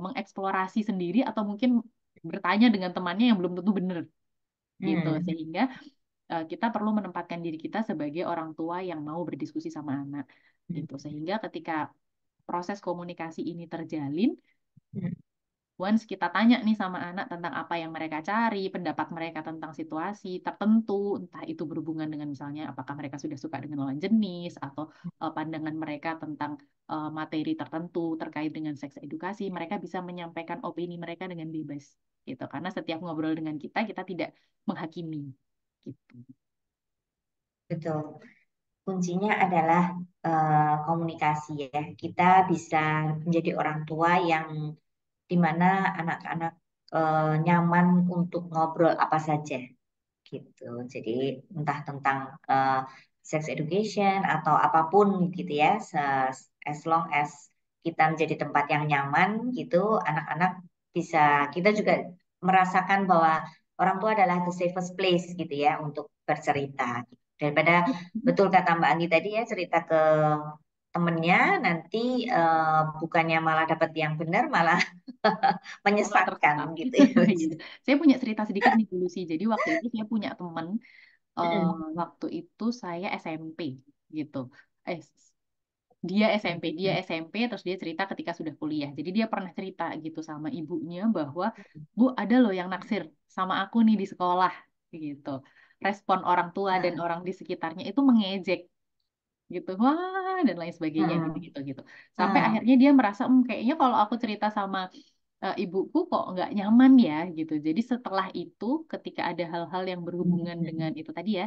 mengeksplorasi sendiri atau mungkin bertanya dengan temannya yang belum tentu benar. Gitu. Hmm. Sehingga e, kita perlu menempatkan diri kita sebagai orang tua yang mau berdiskusi sama anak. Gitu. Hmm. Sehingga ketika proses komunikasi ini terjalin, hmm once kita tanya nih sama anak tentang apa yang mereka cari, pendapat mereka tentang situasi tertentu, entah itu berhubungan dengan misalnya apakah mereka sudah suka dengan lawan jenis atau uh, pandangan mereka tentang uh, materi tertentu terkait dengan seks edukasi, mereka bisa menyampaikan opini mereka dengan bebas gitu. Karena setiap ngobrol dengan kita kita tidak menghakimi gitu. Betul. Kuncinya adalah uh, komunikasi ya. Kita bisa menjadi orang tua yang di mana anak-anak eh, nyaman untuk ngobrol apa saja gitu. Jadi entah tentang eh, sex education atau apapun gitu ya, as long as kita menjadi tempat yang nyaman gitu, anak-anak bisa kita juga merasakan bahwa orang tua adalah the safest place gitu ya untuk bercerita. Daripada mm-hmm. betul kata Mbak Anggi tadi ya cerita ke temennya nanti uh, bukannya malah dapat yang benar malah menyesatkan gitu ya, iya. saya punya cerita sedikit nih dulu sih jadi waktu itu saya punya temen uh, mm. waktu itu saya SMP gitu eh dia SMP dia SMP terus dia cerita ketika sudah kuliah jadi dia pernah cerita gitu sama ibunya bahwa bu ada loh yang naksir sama aku nih di sekolah gitu respon orang tua dan nah. orang di sekitarnya itu mengejek gitu wah dan lain sebagainya Hmm. gitu gitu gitu sampai Hmm. akhirnya dia merasa mmm, kayaknya kalau aku cerita sama uh, ibuku kok nggak nyaman ya gitu jadi setelah itu ketika ada hal-hal yang berhubungan hmm. dengan itu tadi ya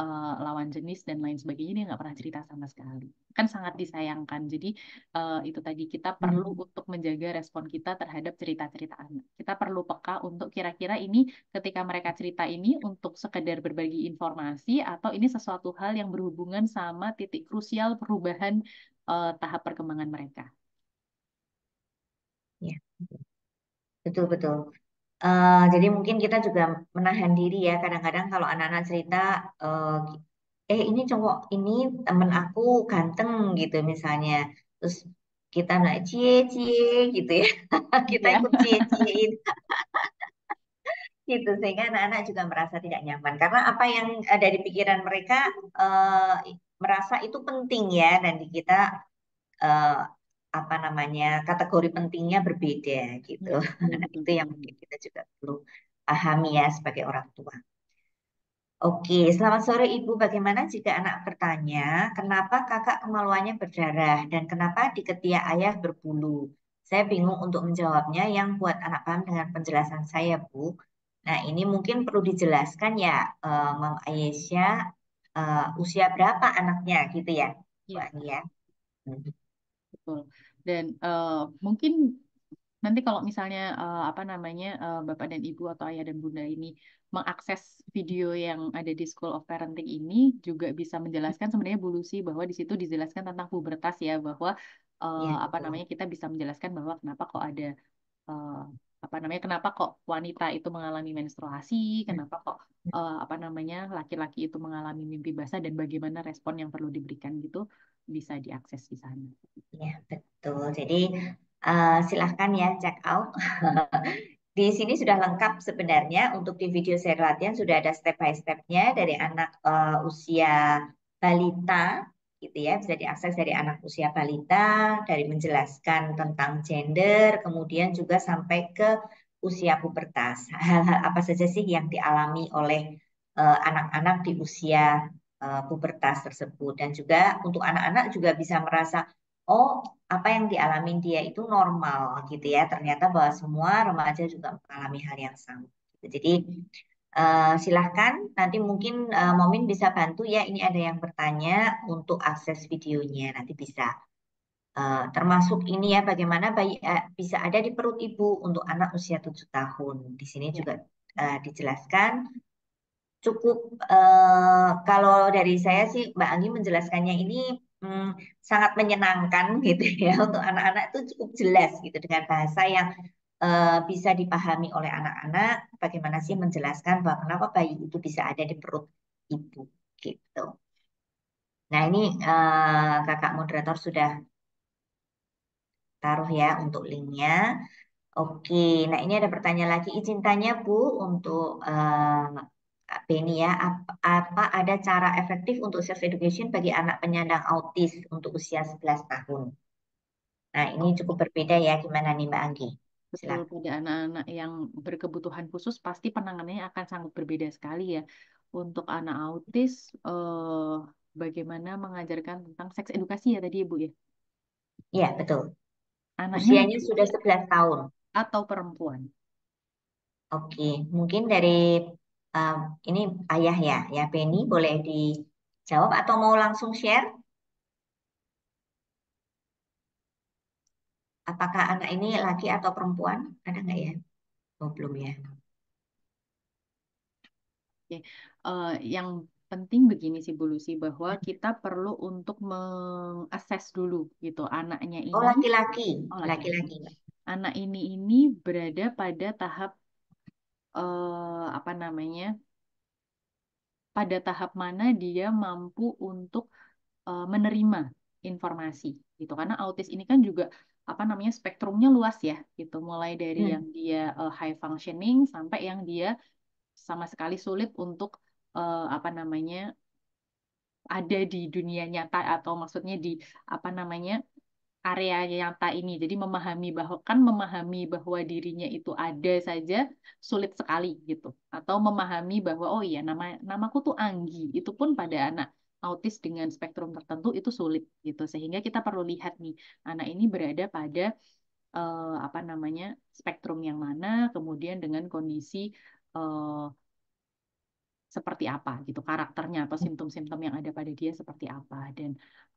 uh, lawan jenis dan lain sebagainya dia nggak pernah cerita sama sekali kan sangat disayangkan jadi uh, itu tadi kita perlu hmm. untuk menjaga respon kita terhadap cerita-cerita anak kita perlu peka untuk kira-kira ini ketika mereka cerita ini untuk sekedar berbagi informasi atau ini sesuatu hal yang berhubungan sama titik krusial perubahan uh, tahap perkembangan mereka ya betul betul Uh, jadi mungkin kita juga menahan diri ya. Kadang-kadang kalau anak-anak cerita, eh eh, ini cowok ini temen aku ganteng gitu misalnya. Terus kita naik cie cie gitu ya. Kita iya. ikut cie cie gitu sehingga anak-anak juga merasa tidak nyaman karena apa yang ada di pikiran mereka uh, merasa itu penting ya dan di kita uh, apa namanya kategori pentingnya berbeda gitu. Hmm. itu yang mungkin kita juga perlu pahami ya sebagai orang tua. Oke, selamat sore Ibu. Bagaimana jika anak bertanya, kenapa kakak kemaluannya berdarah dan kenapa di ketiak ayah berbulu? Saya bingung untuk menjawabnya yang buat anak paham dengan penjelasan saya, Bu. Nah, ini mungkin perlu dijelaskan ya, uh, Mam Ayesha, uh, usia berapa anaknya gitu ya, iya. Bu ya. Hmm betul. Gitu. Dan uh, mungkin nanti kalau misalnya uh, apa namanya uh, bapak dan ibu atau ayah dan bunda ini mengakses video yang ada di School of Parenting ini juga bisa menjelaskan sebenarnya Bu Lucy bahwa di situ dijelaskan tentang pubertas ya bahwa uh, ya, apa namanya kita bisa menjelaskan bahwa kenapa kok ada uh, apa namanya kenapa kok wanita itu mengalami menstruasi kenapa kok uh, apa namanya laki-laki itu mengalami mimpi basah dan bagaimana respon yang perlu diberikan gitu bisa diakses di sana. Ya, betul. Jadi uh, silahkan ya check out. di sini sudah lengkap sebenarnya untuk di video saya latihan sudah ada step by stepnya dari anak uh, usia balita gitu ya bisa diakses dari anak usia balita dari menjelaskan tentang gender kemudian juga sampai ke usia pubertas hal-hal apa saja sih yang dialami oleh eh, anak-anak uh, anak -anak di usia uh, pubertas tersebut dan juga untuk anak-anak juga bisa merasa oh apa yang dialami dia itu normal gitu ya ternyata bahwa semua remaja juga mengalami hal yang sama jadi uh, silahkan nanti mungkin uh, Momin bisa bantu ya ini ada yang bertanya untuk akses videonya nanti bisa uh, termasuk ini ya bagaimana bayi uh, bisa ada di perut ibu untuk anak usia 7 tahun di sini ya. juga uh, dijelaskan cukup eh, kalau dari saya sih Mbak Anggi menjelaskannya ini hmm, sangat menyenangkan gitu ya untuk anak-anak itu cukup jelas gitu dengan bahasa yang uh, bisa dipahami oleh anak-anak bagaimana sih menjelaskan bahwa kenapa bayi itu bisa ada di perut ibu gitu. Nah ini uh, kakak moderator sudah taruh ya untuk linknya. Oke, nah ini ada pertanyaan lagi. Izin tanya Bu untuk uh, Beni ya, apa, apa ada cara efektif untuk self education bagi anak penyandang autis untuk usia 11 tahun? Nah, ini cukup berbeda ya gimana nih Mbak Anggi? Betul, pada anak-anak yang berkebutuhan khusus pasti penanganannya akan sangat berbeda sekali ya. Untuk anak autis, eh, bagaimana mengajarkan tentang seks edukasi ya tadi Ibu ya, ya? Iya, betul. anak Usianya sudah 11 tahun. Atau perempuan. Oke, mungkin dari um, ini ayah ya, ya Penny boleh dijawab atau mau langsung share? Apakah anak ini laki atau perempuan? Ada nggak ya? Oh belum ya. Oke, uh, yang penting begini sih Bu Lucy bahwa hmm. kita perlu untuk mengakses dulu gitu anaknya oh, ini. Oh laki-laki, laki-laki. anak ini ini berada pada tahap eh, apa namanya pada tahap mana dia mampu untuk eh, menerima informasi gitu karena autis ini kan juga apa namanya spektrumnya luas ya gitu mulai dari hmm. yang dia eh, high functioning sampai yang dia sama sekali sulit untuk eh, apa namanya ada di dunia nyata atau maksudnya di apa namanya area nyata ini. Jadi memahami bahwa kan memahami bahwa dirinya itu ada saja sulit sekali gitu. Atau memahami bahwa oh iya nama namaku tuh Anggi. Itu pun pada anak autis dengan spektrum tertentu itu sulit gitu. Sehingga kita perlu lihat nih anak ini berada pada eh, apa namanya spektrum yang mana, kemudian dengan kondisi eh, seperti apa gitu karakternya atau hmm. simptom-simptom yang ada pada dia seperti apa dan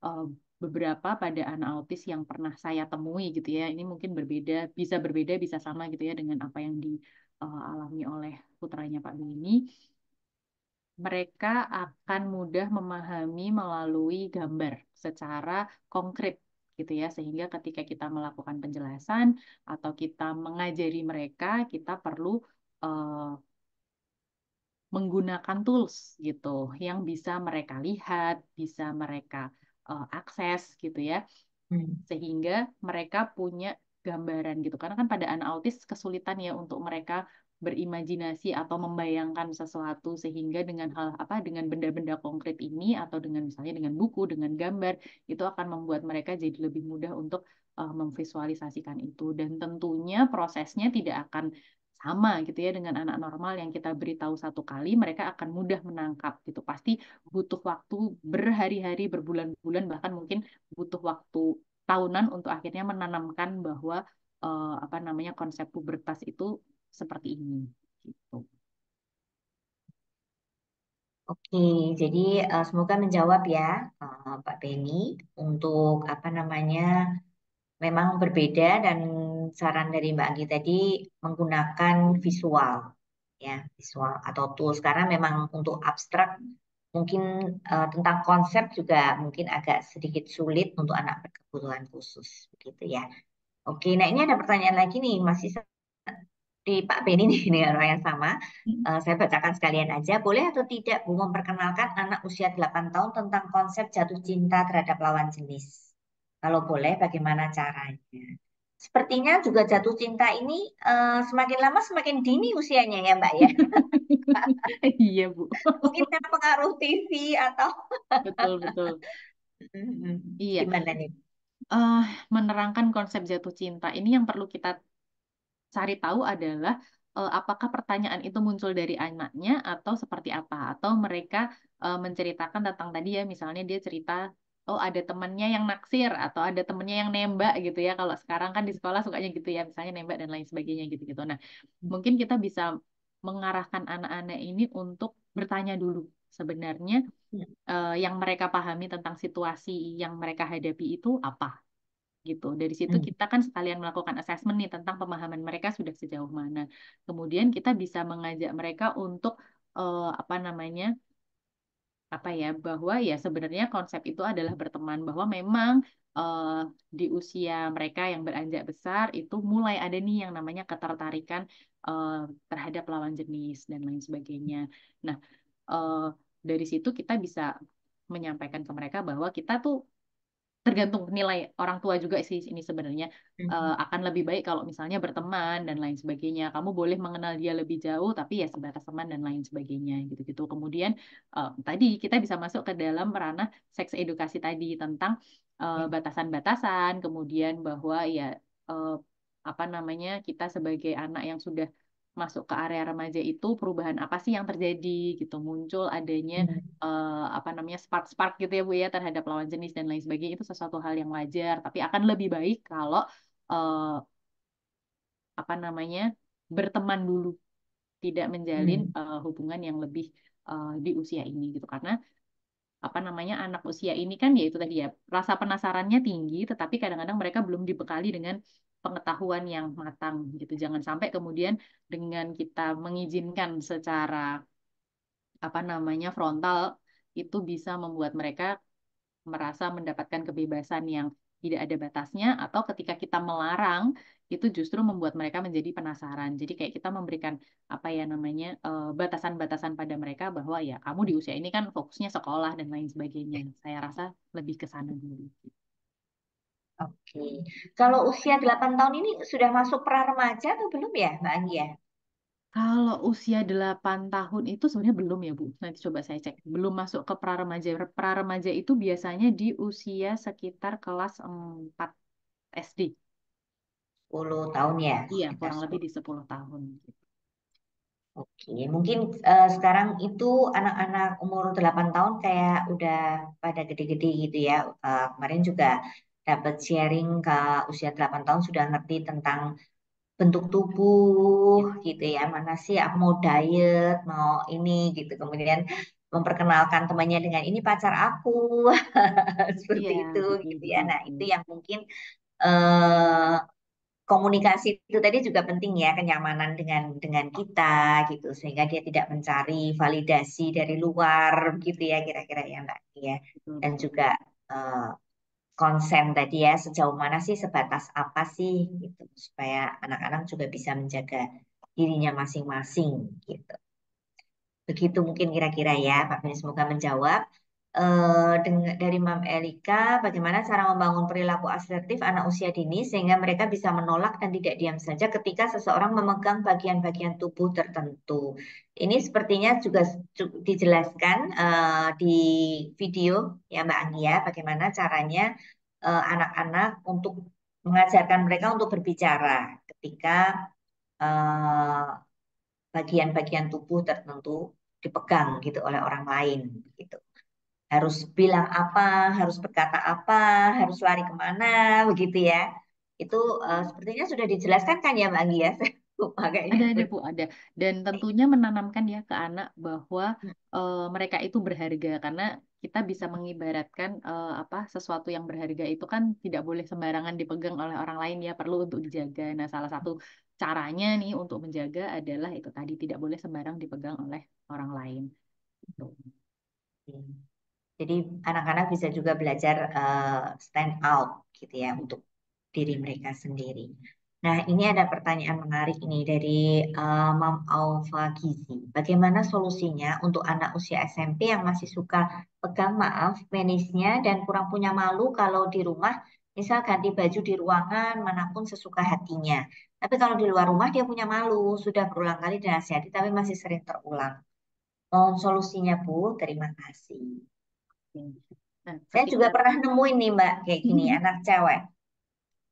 uh, beberapa pada anak autis yang pernah saya temui gitu ya ini mungkin berbeda bisa berbeda bisa sama gitu ya dengan apa yang dialami oleh putranya Pak Bini mereka akan mudah memahami melalui gambar secara konkret gitu ya sehingga ketika kita melakukan penjelasan atau kita mengajari mereka kita perlu uh, menggunakan tools gitu yang bisa mereka lihat, bisa mereka uh, akses gitu ya. Hmm. Sehingga mereka punya gambaran gitu. Karena kan pada anak autis kesulitan ya untuk mereka berimajinasi atau membayangkan sesuatu sehingga dengan hal apa dengan benda-benda konkret ini atau dengan misalnya dengan buku dengan gambar itu akan membuat mereka jadi lebih mudah untuk uh, memvisualisasikan itu dan tentunya prosesnya tidak akan sama gitu ya dengan anak normal yang kita beritahu satu kali mereka akan mudah menangkap gitu pasti butuh waktu berhari-hari berbulan-bulan bahkan mungkin butuh waktu tahunan untuk akhirnya menanamkan bahwa eh, apa namanya konsep pubertas itu seperti ini gitu. Oke, jadi uh, semoga menjawab ya, uh, eh, Pak Beni, untuk apa namanya, memang berbeda dan saran dari Mbak Anggi tadi menggunakan visual ya visual atau tools karena memang untuk abstrak mungkin uh, tentang konsep juga mungkin agak sedikit sulit untuk anak berkebutuhan khusus begitu ya. Oke, nah ini ada pertanyaan lagi nih masih di Pak Beni nih dengan orang yang sama. Uh, saya bacakan sekalian aja. Boleh atau tidak Bu memperkenalkan anak usia 8 tahun tentang konsep jatuh cinta terhadap lawan jenis? Kalau boleh bagaimana caranya? sepertinya juga jatuh cinta ini uh, semakin lama semakin dini usianya ya Mbak ya. iya Bu. Mungkin karena pengaruh TV atau betul betul. iya. Gimana nih? Uh, menerangkan konsep jatuh cinta ini yang perlu kita cari tahu adalah uh, apakah pertanyaan itu muncul dari anaknya atau seperti apa atau mereka uh, menceritakan tentang tadi ya misalnya dia cerita oh ada temennya yang naksir atau ada temennya yang nembak gitu ya kalau sekarang kan di sekolah sukanya gitu ya misalnya nembak dan lain sebagainya gitu gitu nah mungkin kita bisa mengarahkan anak-anak ini untuk bertanya dulu sebenarnya ya. uh, yang mereka pahami tentang situasi yang mereka hadapi itu apa gitu. Dari situ hmm. kita kan sekalian melakukan assessment nih tentang pemahaman mereka sudah sejauh mana. Kemudian kita bisa mengajak mereka untuk uh, apa namanya apa ya bahwa ya sebenarnya konsep itu adalah berteman bahwa memang uh, di usia mereka yang beranjak besar itu mulai ada nih yang namanya ketertarikan uh, terhadap lawan jenis dan lain sebagainya. Nah, uh, dari situ kita bisa menyampaikan ke mereka bahwa kita tuh tergantung nilai orang tua juga sih ini sebenarnya -hmm. uh, akan lebih baik kalau misalnya berteman dan lain sebagainya. Kamu boleh mengenal dia lebih jauh tapi ya sebatas teman dan lain sebagainya gitu-gitu. Kemudian uh, tadi kita bisa masuk ke dalam ranah seks edukasi tadi tentang eh, iya. batasan-batasan, uh, batasan kemudian bahwa ya uh, apa namanya kita sebagai anak yang sudah masuk ke area remaja itu perubahan apa sih yang terjadi gitu muncul adanya hmm. uh, apa namanya spark spark gitu ya bu ya terhadap lawan jenis dan lain sebagainya itu sesuatu hal yang wajar tapi akan lebih baik kalau uh, apa namanya berteman dulu tidak menjalin hmm. uh, hubungan yang lebih uh, di usia ini gitu karena apa namanya anak usia ini kan ya itu tadi ya rasa penasarannya tinggi tetapi kadang-kadang mereka belum dibekali dengan pengetahuan yang matang gitu. Jangan sampai kemudian dengan kita mengizinkan secara apa namanya frontal itu bisa membuat mereka merasa mendapatkan kebebasan yang tidak ada batasnya atau ketika kita melarang itu justru membuat mereka menjadi penasaran. Jadi kayak kita memberikan apa ya namanya eh, batasan-batasan pada mereka bahwa ya kamu di usia ini kan fokusnya sekolah dan lain sebagainya. Saya rasa lebih ke sana dulu. Oke. Kalau usia 8 tahun ini sudah masuk pra-remaja atau belum ya, Mbak Anggia? Ya? Kalau usia 8 tahun itu sebenarnya belum ya, Bu. Nanti coba saya cek. Belum masuk ke Pra-remaja itu biasanya di usia sekitar kelas 4 SD. 10 tahun ya, Iya, kurang kurang lebih di 10 tahun. Oke, mungkin uh, sekarang itu anak-anak umur 8 tahun kayak udah pada gede-gede gitu ya. Uh, kemarin juga dapat sharing ke usia 8 tahun sudah ngerti tentang bentuk tubuh gitu ya mana sih aku mau diet mau ini gitu kemudian memperkenalkan temannya dengan ini pacar aku seperti yeah. itu gitu ya nah itu yang mungkin eh, komunikasi itu tadi juga penting ya kenyamanan dengan dengan kita gitu sehingga dia tidak mencari validasi dari luar gitu ya kira-kira ya mbak ya dan juga uh, konsen tadi ya sejauh mana sih sebatas apa sih gitu supaya anak-anak juga bisa menjaga dirinya masing-masing gitu. Begitu mungkin kira-kira ya Pak Beni semoga menjawab. Eh, dengan, dari Mam Elika, bagaimana cara membangun perilaku asertif anak usia dini sehingga mereka bisa menolak dan tidak diam saja ketika seseorang memegang bagian-bagian tubuh tertentu. Ini sepertinya juga dijelaskan uh, di video ya Mbak Anggia, bagaimana caranya eh, anak-anak uh, untuk mengajarkan mereka untuk berbicara ketika bagian-bagian tubuh tertentu dipegang gitu oleh orang lain gitu harus bilang apa, harus berkata apa, harus lari kemana, begitu ya. Itu uh, sepertinya sudah dijelaskan kan ya Mbak Anggi ya? Ada, ada Bu, ada. Dan tentunya menanamkan ya ke anak bahwa uh, mereka itu berharga karena kita bisa mengibaratkan uh, apa sesuatu yang berharga itu kan tidak boleh sembarangan dipegang oleh orang lain ya, perlu untuk dijaga. Nah, salah satu caranya nih untuk menjaga adalah itu tadi tidak boleh sembarang dipegang oleh orang lain. Gitu. Hmm. Jadi anak-anak bisa juga belajar uh, stand out gitu ya untuk diri mereka sendiri. Nah, ini ada pertanyaan menarik ini dari uh, Mam Alfa Gizi. Bagaimana solusinya untuk anak usia SMP yang masih suka pegang maaf manisnya dan kurang punya malu kalau di rumah Misal ganti baju di ruangan manapun sesuka hatinya. Tapi kalau di luar rumah dia punya malu, sudah berulang kali dinasihati tapi masih sering terulang. Mohon solusinya Bu, terima kasih. Nah, saya juga pernah nemuin nih Mbak kayak gini hmm. anak cewek.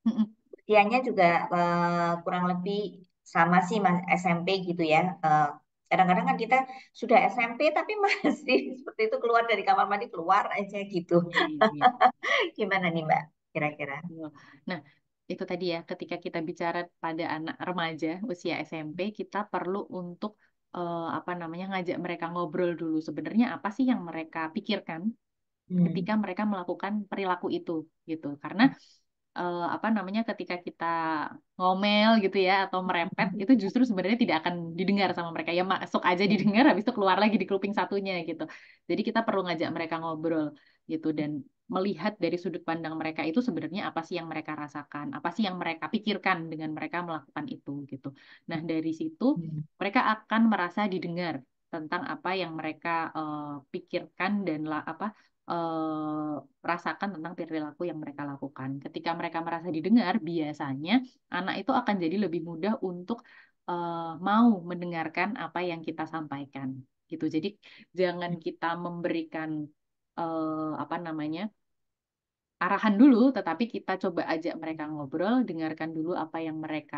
Hmm. juga uh, kurang lebih sama sih mas SMP gitu ya. kadang eh, kadang-kadang kan kita sudah SMP tapi masih seperti itu keluar dari kamar mandi keluar aja gitu. Iya, iya, iya. Gimana nih Mbak kira-kira? Nah itu tadi ya ketika kita bicara pada anak remaja usia SMP kita perlu untuk uh, apa namanya ngajak mereka ngobrol dulu sebenarnya apa sih yang mereka pikirkan hmm. ketika mereka melakukan perilaku itu gitu karena uh, apa namanya ketika kita ngomel gitu ya atau merempet hmm. itu justru sebenarnya tidak akan didengar sama mereka ya masuk aja didengar habis itu keluar lagi di kuping satunya gitu jadi kita perlu ngajak mereka ngobrol gitu dan melihat dari sudut pandang mereka itu sebenarnya apa sih yang mereka rasakan, apa sih yang mereka pikirkan dengan mereka melakukan itu gitu. Nah, dari situ hmm. mereka akan merasa didengar tentang apa yang mereka uh, pikirkan dan lah apa uh, rasakan tentang perilaku yang mereka lakukan. Ketika mereka merasa didengar, biasanya anak itu akan jadi lebih mudah untuk uh, mau mendengarkan apa yang kita sampaikan. Gitu. Jadi jangan kita memberikan uh, apa namanya arahan dulu, tetapi kita coba ajak mereka ngobrol, dengarkan dulu apa yang mereka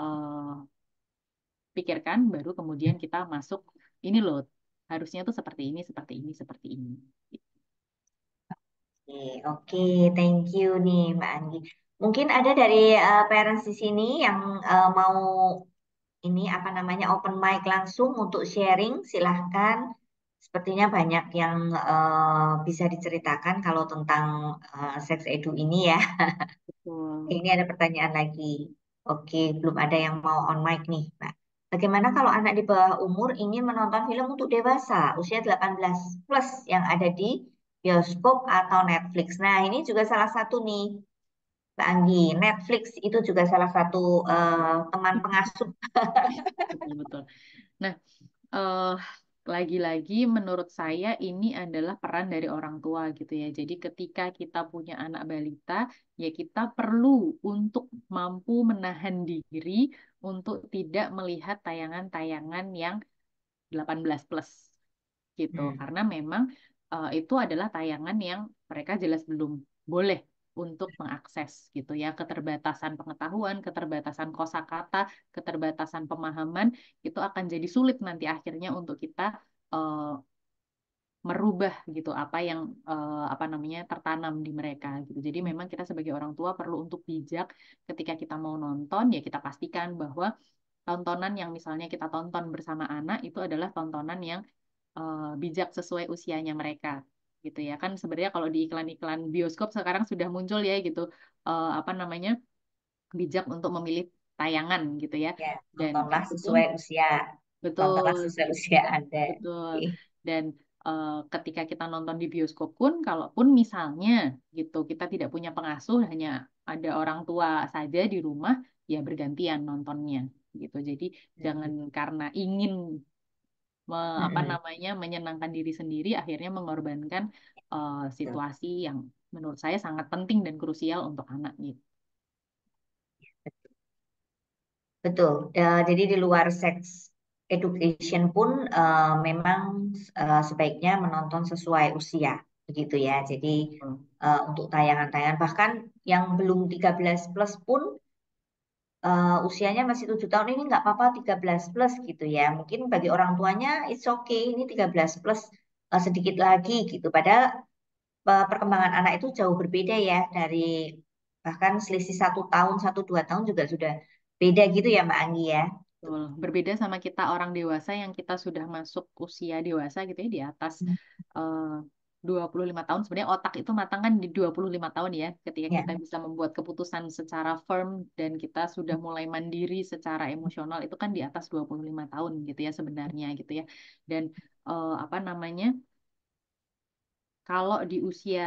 uh, pikirkan, baru kemudian kita masuk ini loh harusnya tuh seperti ini, seperti ini, seperti ini. Oke, thank you nih Mbak Anggi. Mungkin ada dari uh, parents di sini yang uh, mau ini apa namanya open mic langsung untuk sharing, silahkan. Sepertinya banyak yang uh, bisa diceritakan kalau tentang uh, seks edu ini ya. Hmm. ini ada pertanyaan lagi. Oke, belum ada yang mau on mic nih, Mbak. Bagaimana kalau anak di bawah umur ingin menonton film untuk dewasa usia 18 plus yang ada di bioskop atau Netflix. Nah, ini juga salah satu nih, Mbak Anggi. Netflix itu juga salah satu uh, teman pengasuh. betul, betul. Nah, uh, lagi-lagi menurut saya ini adalah peran dari orang tua gitu ya. Jadi ketika kita punya anak balita, ya kita perlu untuk mampu menahan diri untuk tidak melihat tayangan-tayangan yang 18 plus gitu. Hmm. Karena memang uh, itu adalah tayangan yang mereka jelas belum boleh untuk mengakses gitu ya keterbatasan pengetahuan, keterbatasan kosakata, keterbatasan pemahaman itu akan jadi sulit nanti akhirnya untuk kita uh, merubah gitu apa yang uh, apa namanya tertanam di mereka gitu. Jadi memang kita sebagai orang tua perlu untuk bijak ketika kita mau nonton ya kita pastikan bahwa tontonan yang misalnya kita tonton bersama anak itu adalah tontonan yang uh, bijak sesuai usianya mereka gitu ya kan sebenarnya kalau di iklan-iklan bioskop sekarang sudah muncul ya gitu uh, apa namanya bijak untuk memilih tayangan gitu ya, ya dan tontonlah sesuai itu, usia betul sesuai usia anda betul dan eh, ketika kita nonton di bioskop pun kalaupun misalnya gitu kita tidak punya pengasuh hanya ada orang tua saja di rumah ya bergantian nontonnya gitu jadi hmm. jangan karena ingin me, apa namanya menyenangkan diri sendiri akhirnya mengorbankan uh, situasi yang menurut saya sangat penting dan krusial untuk anak gitu. Betul. Uh, jadi di luar seks education pun uh, memang uh, sebaiknya menonton sesuai usia begitu ya. Jadi uh, untuk tayangan-tayangan bahkan yang belum 13 plus pun uh, usianya masih tujuh tahun ini nggak apa-apa 13 plus gitu ya. Mungkin bagi orang tuanya it's okay ini 13 plus uh, sedikit lagi gitu. Padahal uh, perkembangan anak itu jauh berbeda ya dari bahkan selisih satu tahun satu dua tahun juga sudah beda gitu ya Mbak Anggi ya. Betul. Berbeda sama kita orang dewasa yang kita sudah masuk usia dewasa gitu ya di atas uh, 25 tahun sebenarnya otak itu matang kan di 25 tahun ya ketika yeah. kita bisa membuat keputusan secara firm dan kita sudah mulai mandiri secara emosional itu kan di atas 25 tahun gitu ya sebenarnya gitu ya dan uh, apa namanya kalau di usia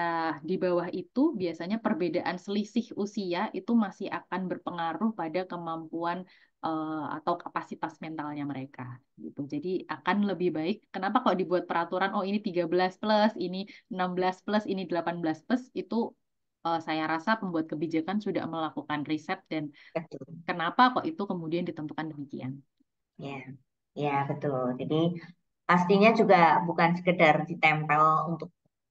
di bawah itu biasanya perbedaan selisih usia itu masih akan berpengaruh pada kemampuan Eh, atau kapasitas mentalnya mereka gitu. Jadi akan lebih baik. Kenapa kok dibuat peraturan oh ini 13 plus, ini 16 plus, ini 18 plus itu uh, saya rasa pembuat kebijakan sudah melakukan riset dan betul. kenapa kok itu kemudian ditentukan demikian. Ya. Ya, betul. Jadi pastinya juga bukan sekedar ditempel untuk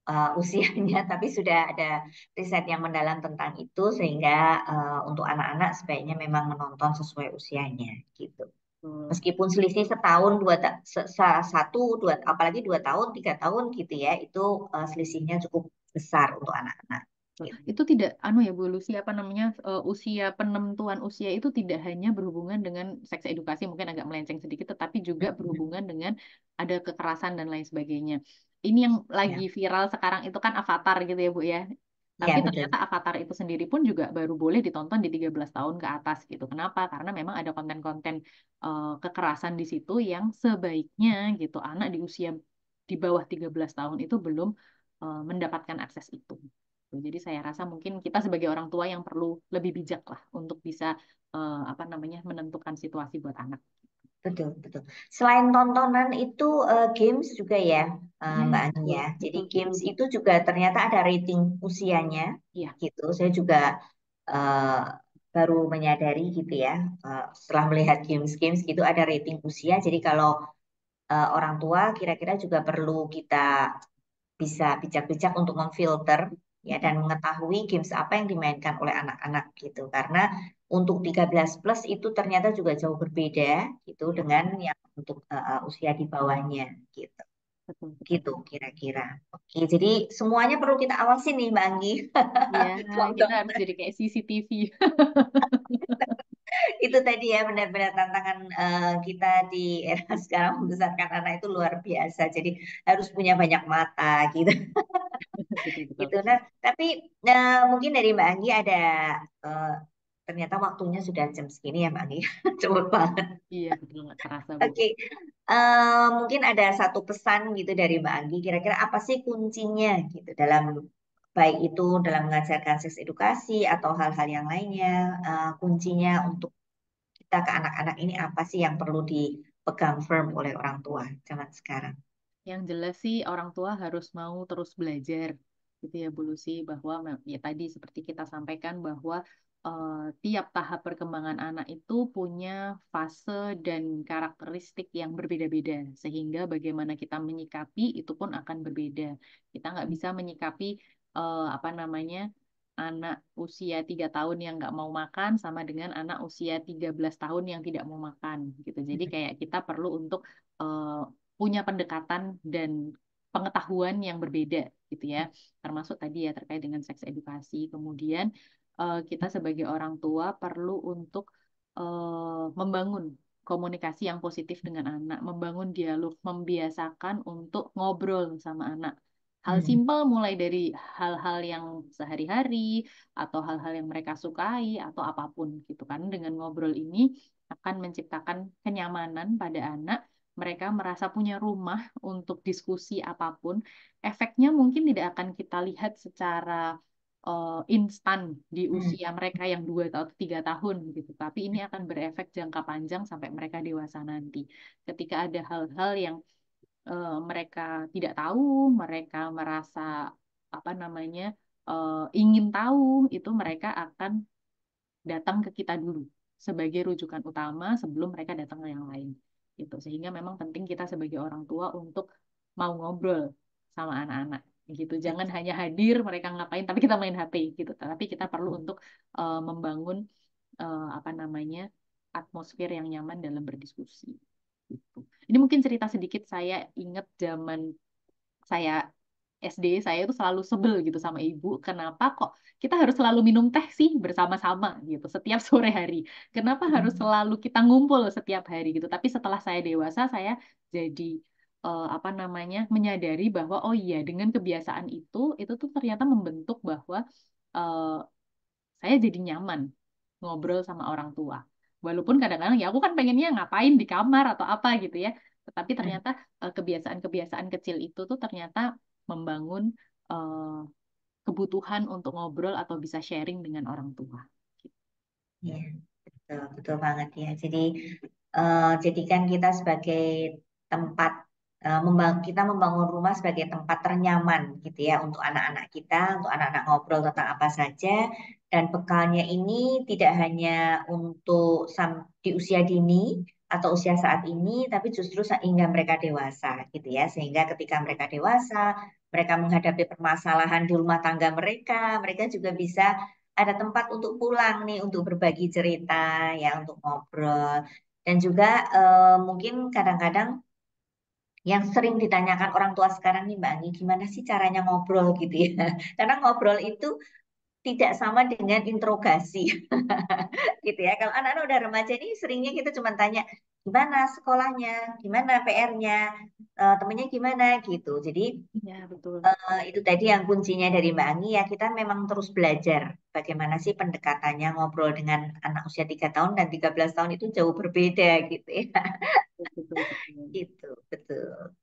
uh, usianya, tapi sudah ada riset yang mendalam tentang itu sehingga uh, untuk anak-anak sebaiknya memang menonton sesuai usianya gitu. Hmm. Meskipun selisih setahun, dua se, satu, dua, apalagi dua tahun, tiga tahun gitu ya, itu uh, selisihnya cukup besar untuk anak-anak. Nah, gitu. Itu tidak, anu ya Bu Lucy, apa namanya uh, usia penentuan usia itu tidak hanya berhubungan dengan seks edukasi, mungkin agak melenceng sedikit, tetapi juga berhubungan dengan ada kekerasan dan lain sebagainya ini yang lagi ya. viral sekarang itu kan Avatar gitu ya Bu ya. Iya, Tapi ya, ternyata Avatar itu sendiri pun juga baru boleh ditonton di 13 tahun ke atas gitu. Kenapa? Karena memang ada konten-konten uh, kekerasan di situ yang sebaiknya gitu anak di usia di bawah 13 tahun itu belum uh, mendapatkan akses itu. Jadi saya rasa mungkin kita sebagai orang tua yang perlu lebih bijak lah untuk bisa uh, apa namanya menentukan situasi buat anak. Betul, betul. Selain tontonan itu uh, games juga ya, uh, Mbak Ani ya. Jadi hmm. games itu juga ternyata ada rating usianya, Iya. gitu. Saya juga uh, baru menyadari gitu ya, uh, setelah melihat games-games gitu ada rating usia. Jadi kalau uh, orang tua kira-kira juga perlu kita bisa bijak-bijak untuk memfilter ya dan mengetahui games apa yang dimainkan oleh anak-anak gitu karena untuk 13 plus itu ternyata juga jauh berbeda gitu dengan yang untuk uh, usia di bawahnya gitu gitu kira-kira oke jadi semuanya perlu kita awasi nih mbak Anggi ya, kita harus jadi kayak CCTV itu tadi ya benar-benar tantangan uh, kita di era sekarang membesarkan anak itu luar biasa jadi harus punya banyak mata gitu gitu nah tapi nah, mungkin dari Mbak Anggi ada uh, ternyata waktunya sudah jam segini ya Mbak Anggi coba banget iya oke eh, mungkin ada satu pesan gitu dari Mbak Anggi kira-kira apa sih kuncinya gitu dalam baik itu dalam mengajarkan seks edukasi atau hal-hal yang lainnya uh, kuncinya untuk kita ke anak-anak ini apa sih yang perlu dipegang firm oleh orang tua zaman sekarang yang jelas sih orang tua harus mau terus belajar gitu ya Bu Lucy bahwa ya tadi seperti kita sampaikan bahwa uh, tiap tahap perkembangan anak itu punya fase dan karakteristik yang berbeda-beda sehingga bagaimana kita menyikapi itu pun akan berbeda kita nggak bisa menyikapi uh, apa namanya anak usia tiga tahun yang nggak mau makan sama dengan anak usia 13 tahun yang tidak mau makan gitu jadi kayak kita perlu untuk uh, punya pendekatan dan pengetahuan yang berbeda gitu ya termasuk tadi ya terkait dengan seks edukasi kemudian uh, kita sebagai orang tua perlu untuk uh, membangun komunikasi yang positif dengan anak membangun dialog membiasakan untuk ngobrol sama anak hal hmm. simpel mulai dari hal-hal yang sehari-hari atau hal-hal yang mereka sukai atau apapun gitu kan dengan ngobrol ini akan menciptakan kenyamanan pada anak mereka merasa punya rumah untuk diskusi apapun, efeknya mungkin tidak akan kita lihat secara uh, instan di hmm. usia mereka yang dua atau tiga tahun gitu. Tapi ini akan berefek jangka panjang sampai mereka dewasa nanti. Ketika ada hal-hal yang uh, mereka tidak tahu, mereka merasa apa namanya uh, ingin tahu, itu mereka akan datang ke kita dulu sebagai rujukan utama sebelum mereka datang ke yang lain gitu sehingga memang penting kita sebagai orang tua untuk mau ngobrol sama anak-anak gitu jangan hanya hadir mereka ngapain tapi kita main HP gitu tapi kita perlu untuk uh, membangun uh, apa namanya atmosfer yang nyaman dalam berdiskusi gitu ini mungkin cerita sedikit saya ingat zaman saya SD saya itu selalu sebel gitu sama ibu. Kenapa kok kita harus selalu minum teh sih bersama-sama gitu setiap sore hari? Kenapa hmm. harus selalu kita ngumpul setiap hari gitu? Tapi setelah saya dewasa saya jadi uh, apa namanya menyadari bahwa oh iya dengan kebiasaan itu itu tuh ternyata membentuk bahwa uh, saya jadi nyaman ngobrol sama orang tua. Walaupun kadang-kadang ya aku kan pengennya ngapain di kamar atau apa gitu ya. Tetapi hmm. ternyata eh, kebiasaan-kebiasaan kecil itu tuh ternyata membangun uh, kebutuhan untuk ngobrol atau bisa sharing dengan orang tua. Ya, betul, betul banget ya. Jadi uh, jadikan kita sebagai tempat uh, kita membangun rumah sebagai tempat ternyaman gitu ya untuk anak-anak kita, untuk anak-anak ngobrol tentang apa saja dan bekalnya ini tidak hanya untuk di usia dini atau usia saat ini, tapi justru sehingga mereka dewasa, gitu ya. Sehingga ketika mereka dewasa, mereka menghadapi permasalahan di rumah tangga mereka, mereka juga bisa ada tempat untuk pulang nih, untuk berbagi cerita, ya, untuk ngobrol. Dan juga eh, mungkin kadang-kadang yang sering ditanyakan orang tua sekarang nih Mbak Anggi, gimana sih caranya ngobrol gitu ya? Karena ngobrol itu tidak sama dengan interogasi. gitu ya. Kalau anak-anak udah remaja ini seringnya kita cuma tanya gimana sekolahnya, gimana PR-nya, uh, eh, temennya gimana gitu. Jadi ya, betul. Uh, itu tadi yang kuncinya dari Mbak Anggi ya kita memang terus belajar bagaimana sih pendekatannya ngobrol dengan anak usia tiga tahun dan 13 tahun itu jauh berbeda gitu ya. Betul, betul. gitu, betul.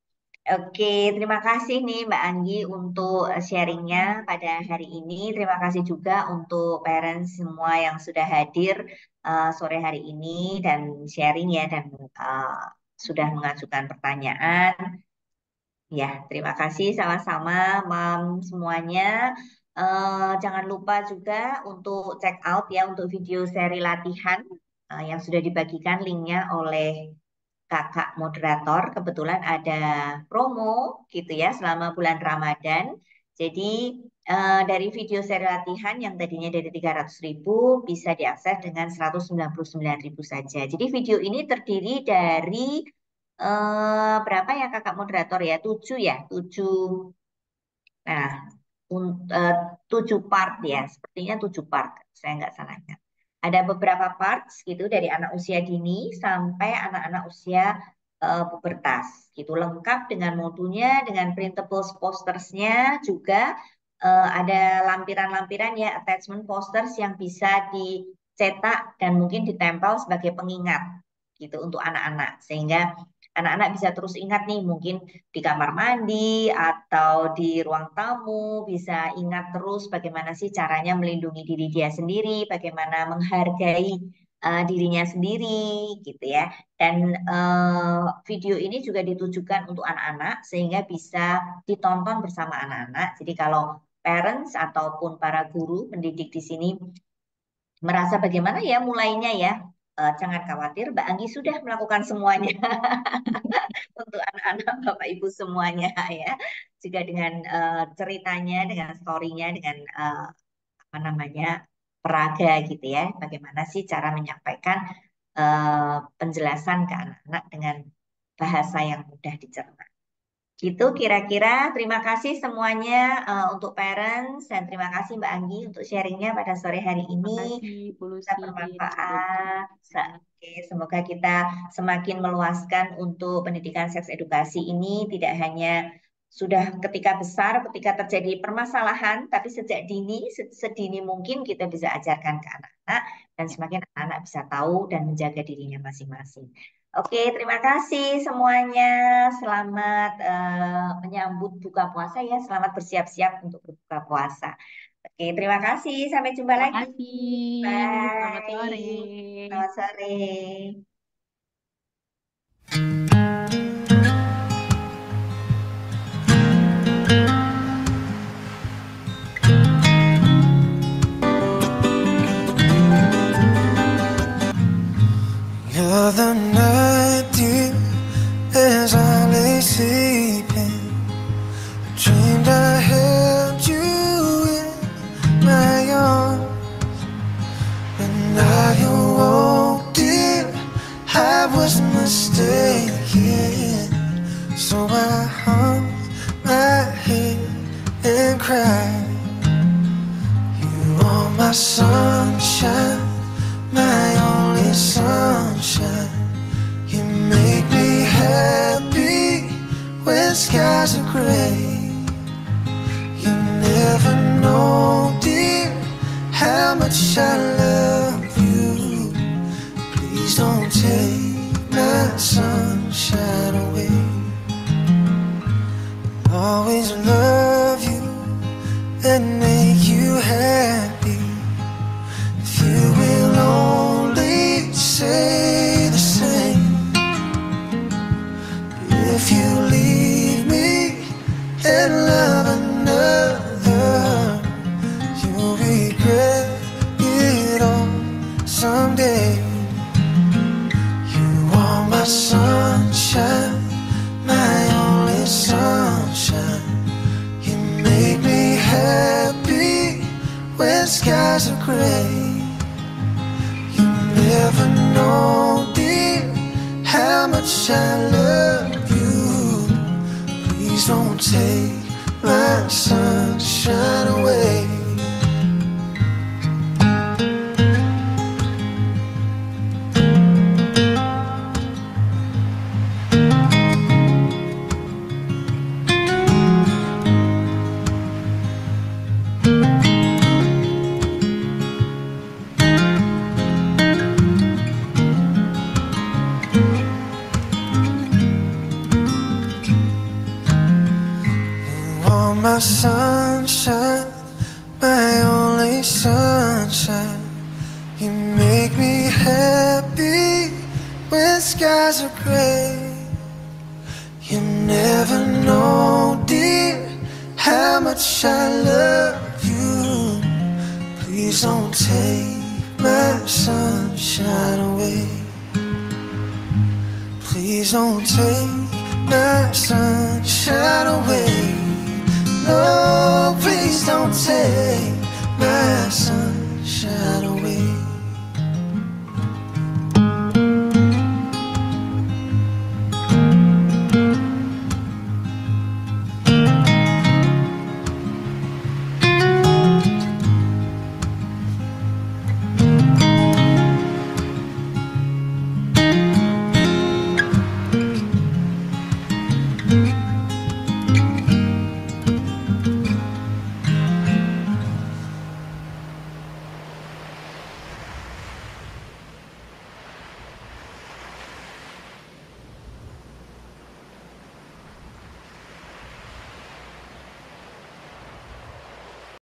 Oke, terima kasih nih Mbak Anggi untuk eh, sharingnya pada hari ini. Terima kasih juga untuk parents semua yang sudah hadir uh, sore hari ini dan sharing ya dan uh, sudah mengajukan pertanyaan. Ya, terima kasih sama-sama mam semuanya. Uh, jangan lupa juga untuk check out ya untuk video seri latihan uh, yang sudah dibagikan linknya oleh kakak moderator kebetulan ada promo gitu ya selama bulan Ramadan. Jadi uh, dari video seri latihan yang tadinya dari ribu bisa diakses dengan ribu saja. Jadi video ini terdiri dari uh, berapa ya kakak moderator ya? 7 ya, 7. Nah, eh, tujuh part ya, sepertinya tujuh part, saya nggak salahnya. Ada beberapa parts gitu dari anak usia dini sampai anak-anak usia uh, pubertas gitu lengkap dengan modulnya, dengan printables postersnya juga uh, ada lampiran-lampiran ya attachment posters yang bisa dicetak dan mungkin ditempel sebagai pengingat gitu untuk anak-anak sehingga anak-anak bisa terus ingat nih mungkin di kamar mandi atau di ruang tamu bisa ingat terus bagaimana sih caranya melindungi diri dia sendiri, bagaimana menghargai uh, dirinya sendiri gitu ya. Dan uh, video ini juga ditujukan untuk anak-anak sehingga bisa ditonton bersama anak-anak. Jadi kalau parents ataupun para guru pendidik di sini merasa bagaimana ya mulainya ya uh, jangan khawatir, Mbak Anggi sudah melakukan semuanya untuk anak-anak Bapak Ibu semuanya ya. Juga dengan uh, ceritanya, dengan storynya, dengan uh, apa namanya peraga gitu ya. Bagaimana sih cara menyampaikan uh, penjelasan ke anak-anak dengan bahasa yang mudah dicerna. Gitu kira-kira. Terima kasih semuanya uh, untuk parents dan terima kasih Mbak Anggi untuk sharingnya pada sore hari ini. Bisa bermanfaat. Oke, semoga kita semakin meluaskan untuk pendidikan seks edukasi ini tidak hanya sudah ketika besar, ketika terjadi permasalahan, tapi sejak dini, sedini mungkin kita bisa ajarkan ke anak-anak dan ya. semakin anak-anak bisa tahu dan menjaga dirinya masing-masing. Oke, terima kasih semuanya. Selamat uh, menyambut buka puasa ya. Selamat bersiap-siap untuk berbuka puasa. Oke, terima kasih. Sampai jumpa terima lagi. Kasih. Bye. Selamat sore. Selamat sore. Another night sleeping. I dreamed I held you in my arms, and I awoke, dear. I was mistaken, so I hung my head and cried. You are my sunshine, my only sunshine. when skies are gray. You never know, dear, how much I love you. Please don't take my sunshine away. I'll always love you and make you happy. If you will only say. my only sunshine. You make me happy when skies are gray. You never know, dear, how much I love you. Please don't take my sunshine away.